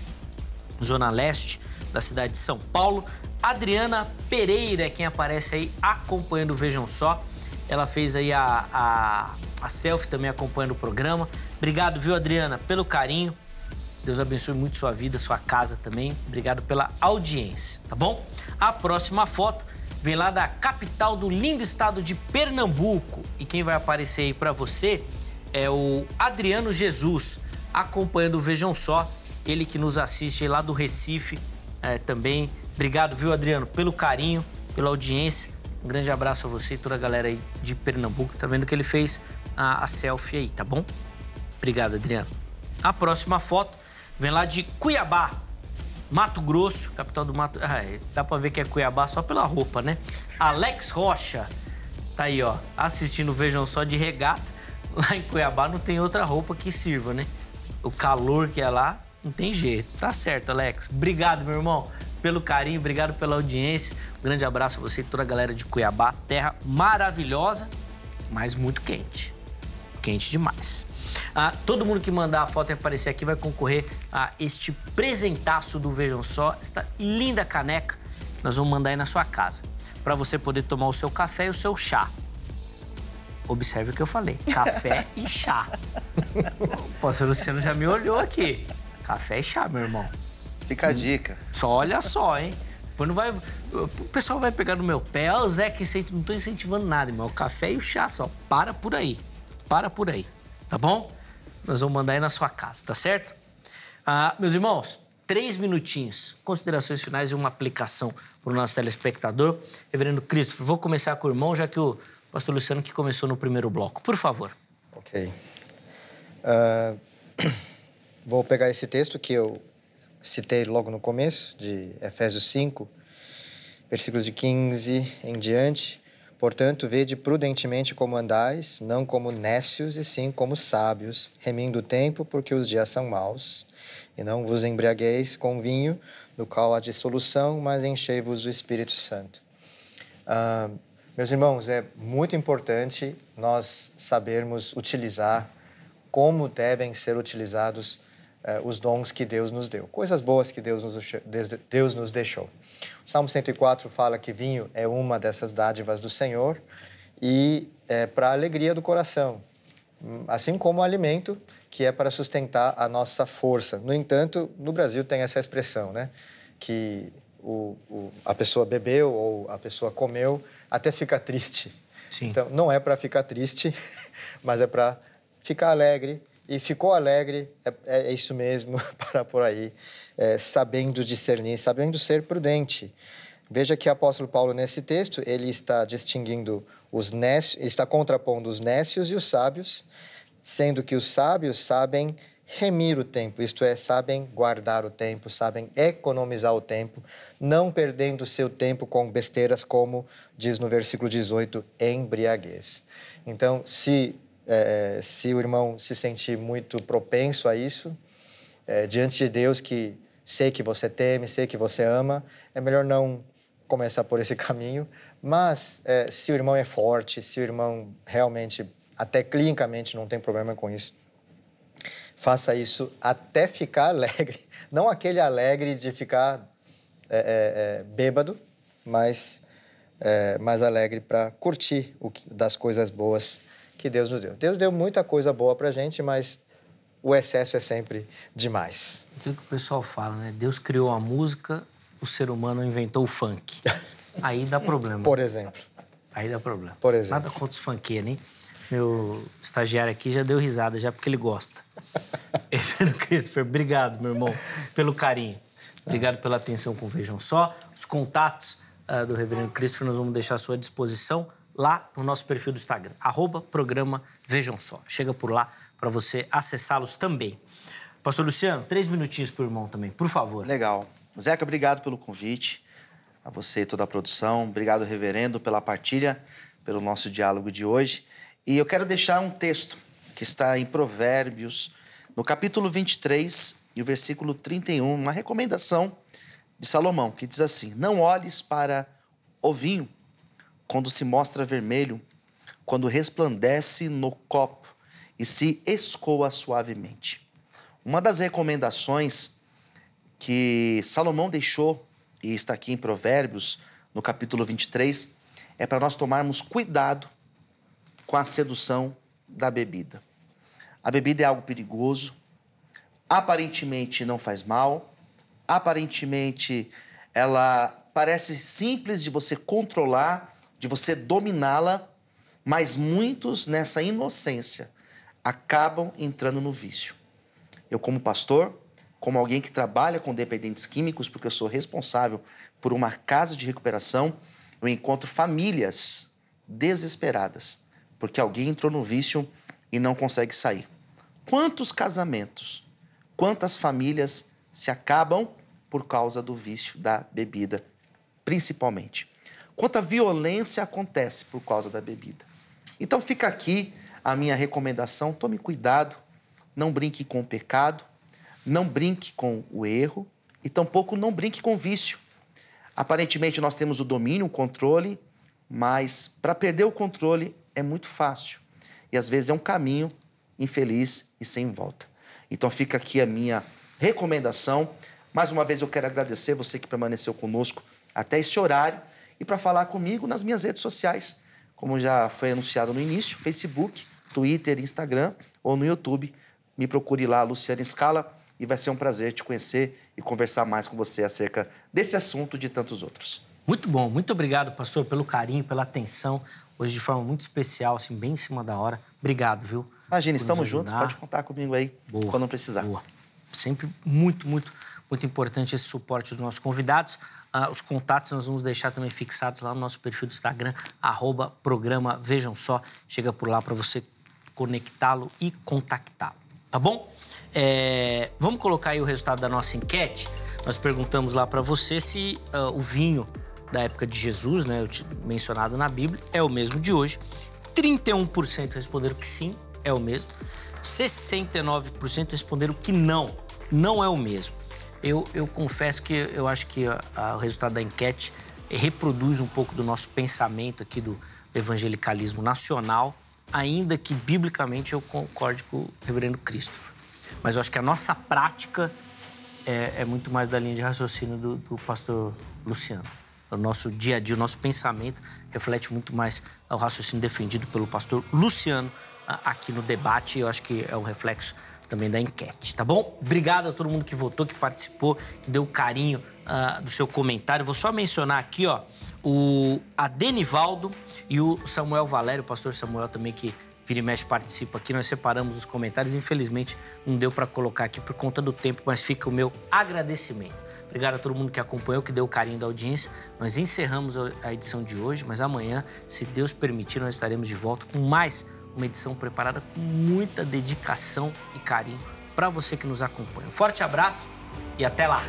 zona leste da cidade de São Paulo. Adriana Pereira é quem aparece aí acompanhando Vejam Só. Ela fez aí a, a, a selfie também acompanhando o programa. Obrigado, viu, Adriana, pelo carinho. Deus abençoe muito sua vida, sua casa também. Obrigado pela audiência, tá bom? A próxima foto vem lá da capital do lindo estado de Pernambuco. E quem vai aparecer aí para você é o Adriano Jesus, acompanhando o Vejam Só, ele que nos assiste lá do Recife é, também. Obrigado, viu, Adriano, pelo carinho, pela audiência. Um grande abraço a você e toda a galera aí de Pernambuco. Tá vendo que ele fez a, a selfie aí, tá bom? Obrigado, Adriano. A próxima foto vem lá de Cuiabá, Mato Grosso, capital do Mato. Ah, é, dá pra ver que é Cuiabá só pela roupa, né? Alex Rocha, tá aí, ó, assistindo Vejam Só de regata. Lá em Cuiabá não tem outra roupa que sirva, né? O calor que é lá, não tem jeito. Tá certo, Alex. Obrigado, meu irmão, pelo carinho, obrigado pela audiência. Um grande abraço a você e toda a galera de Cuiabá. Terra maravilhosa, mas muito quente. Quente demais. Ah, todo mundo que mandar a foto e aparecer aqui vai concorrer a este presentaço do Vejam Só, esta linda caneca. Nós vamos mandar aí na sua casa, para você poder tomar o seu café e o seu chá. Observe o que eu falei, café e chá. O pastor Luciano já me olhou aqui. Café e chá, meu irmão. Fica a dica. Só olha só, hein? Quando vai, o pessoal vai pegar no meu pé, ó, oh, Zé, que não estou incentivando nada, irmão. É o café e o chá só. Para por aí. Para por aí. Tá bom? Nós vamos mandar aí na sua casa, tá certo? Ah, meus irmãos, três minutinhos, considerações finais e uma aplicação para o nosso telespectador. Reverendo Cristo, vou começar com o irmão, já que o pastor Luciano que começou no primeiro bloco. Por favor. Ok. Uh, vou pegar esse texto que eu citei logo no começo, de Efésios 5, versículos de 15 em diante. Portanto, vede prudentemente como andais, não como nécios, e sim como sábios, remindo o tempo, porque os dias são maus. E não vos embriagueis com vinho, do qual há dissolução, mas enchei-vos do Espírito Santo. Ah, meus irmãos, é muito importante nós sabermos utilizar como devem ser utilizados eh, os dons que Deus nos deu, coisas boas que Deus nos, Deus nos deixou. O Salmo 104 fala que vinho é uma dessas dádivas do Senhor e é para a alegria do coração, assim como o alimento, que é para sustentar a nossa força. No entanto, no Brasil tem essa expressão, né? Que o, o, a pessoa bebeu ou a pessoa comeu, até fica triste. Sim. Então, não é para ficar triste, mas é para ficar alegre, e ficou alegre, é, é, é isso mesmo, para por aí, é, sabendo discernir, sabendo ser prudente. Veja que o apóstolo Paulo, nesse texto, ele está distinguindo os nécios, está contrapondo os nécios e os sábios, sendo que os sábios sabem remir o tempo, isto é, sabem guardar o tempo, sabem economizar o tempo, não perdendo seu tempo com besteiras, como diz no versículo 18, embriaguez. Então, se é, se o irmão se sentir muito propenso a isso, é, diante de Deus que sei que você teme, sei que você ama, é melhor não começar por esse caminho. Mas é, se o irmão é forte, se o irmão realmente, até clinicamente, não tem problema com isso, faça isso até ficar alegre. Não aquele alegre de ficar é, é, é bêbado, mas é, mais alegre para curtir o, das coisas boas que Deus nos deu. Deus deu muita coisa boa para a gente, mas o excesso é sempre demais. É o que o pessoal fala, né? Deus criou a música, o ser humano inventou o funk. Aí dá problema. Por exemplo. Aí dá problema. Por exemplo. Nada contra os funkeiros, hein? Meu estagiário aqui já deu risada, já porque ele gosta. Christopher, obrigado, meu irmão, pelo carinho. Obrigado pela atenção com Vejam Só. Os contatos uh, do Reverendo Christopher nós vamos deixar à sua disposição lá no nosso perfil do Instagram, arroba programa Vejam Só. Chega por lá para você acessá-los também. Pastor Luciano, três minutinhos por irmão também, por favor. Legal. Zeca, obrigado pelo convite, a você e toda a produção. Obrigado, reverendo, pela partilha, pelo nosso diálogo de hoje. E eu quero deixar um texto que está em Provérbios, no capítulo 23 e o versículo 31, uma recomendação de Salomão, que diz assim: Não olhes para o vinho quando se mostra vermelho, quando resplandece no copo e se escoa suavemente. Uma das recomendações que Salomão deixou, e está aqui em Provérbios, no capítulo 23, é para nós tomarmos cuidado com a sedução da bebida. A bebida é algo perigoso, aparentemente não faz mal, aparentemente ela parece simples de você controlar de você dominá-la, mas muitos nessa inocência acabam entrando no vício. Eu, como pastor, como alguém que trabalha com dependentes químicos, porque eu sou responsável por uma casa de recuperação, eu encontro famílias desesperadas, porque alguém entrou no vício e não consegue sair. Quantos casamentos, quantas famílias se acabam por causa do vício da bebida, principalmente? quanta violência acontece por causa da bebida. Então fica aqui a minha recomendação: tome cuidado, não brinque com o pecado, não brinque com o erro e tampouco não brinque com o vício. Aparentemente nós temos o domínio, o controle, mas para perder o controle é muito fácil e às vezes é um caminho infeliz e sem volta. Então fica aqui a minha recomendação. Mais uma vez eu quero agradecer você que permaneceu conosco até esse horário e para falar comigo nas minhas redes sociais, como já foi anunciado no início, Facebook, Twitter, Instagram ou no YouTube. Me procure lá, Luciana Scala, e vai ser um prazer te conhecer e conversar mais com você acerca desse assunto e de tantos outros. Muito bom, muito obrigado, pastor, pelo carinho, pela atenção. Hoje, de forma muito especial, assim, bem em cima da hora. Obrigado, viu? Imagina, estamos juntos, pode contar comigo aí boa, quando precisar. Boa. Sempre muito, muito, muito importante esse suporte dos nossos convidados. Ah, os contatos nós vamos deixar também fixados lá no nosso perfil do Instagram, arroba programa Vejam Só. Chega por lá para você conectá-lo e contactá-lo, tá bom? É, vamos colocar aí o resultado da nossa enquete. Nós perguntamos lá para você se uh, o vinho da época de Jesus, né, mencionado na Bíblia, é o mesmo de hoje. 31% responderam que sim, é o mesmo. 69% responderam que não, não é o mesmo. Eu, eu confesso que eu acho que a, a, o resultado da enquete reproduz um pouco do nosso pensamento aqui do evangelicalismo nacional, ainda que biblicamente eu concorde com o reverendo Christopher. Mas eu acho que a nossa prática é, é muito mais da linha de raciocínio do, do pastor Luciano. O nosso dia a dia, o nosso pensamento reflete muito mais o raciocínio defendido pelo pastor Luciano aqui no debate. Eu acho que é um reflexo também da enquete, tá bom? Obrigado a todo mundo que votou, que participou, que deu carinho uh, do seu comentário. Vou só mencionar aqui, ó, o Adenivaldo e o Samuel Valério, o pastor Samuel também que vira e mexe participa aqui. Nós separamos os comentários, infelizmente não deu para colocar aqui por conta do tempo, mas fica o meu agradecimento. Obrigado a todo mundo que acompanhou, que deu o carinho da audiência. Nós encerramos a edição de hoje, mas amanhã, se Deus permitir, nós estaremos de volta com mais uma edição preparada com muita dedicação e carinho para você que nos acompanha. Um forte abraço e até lá!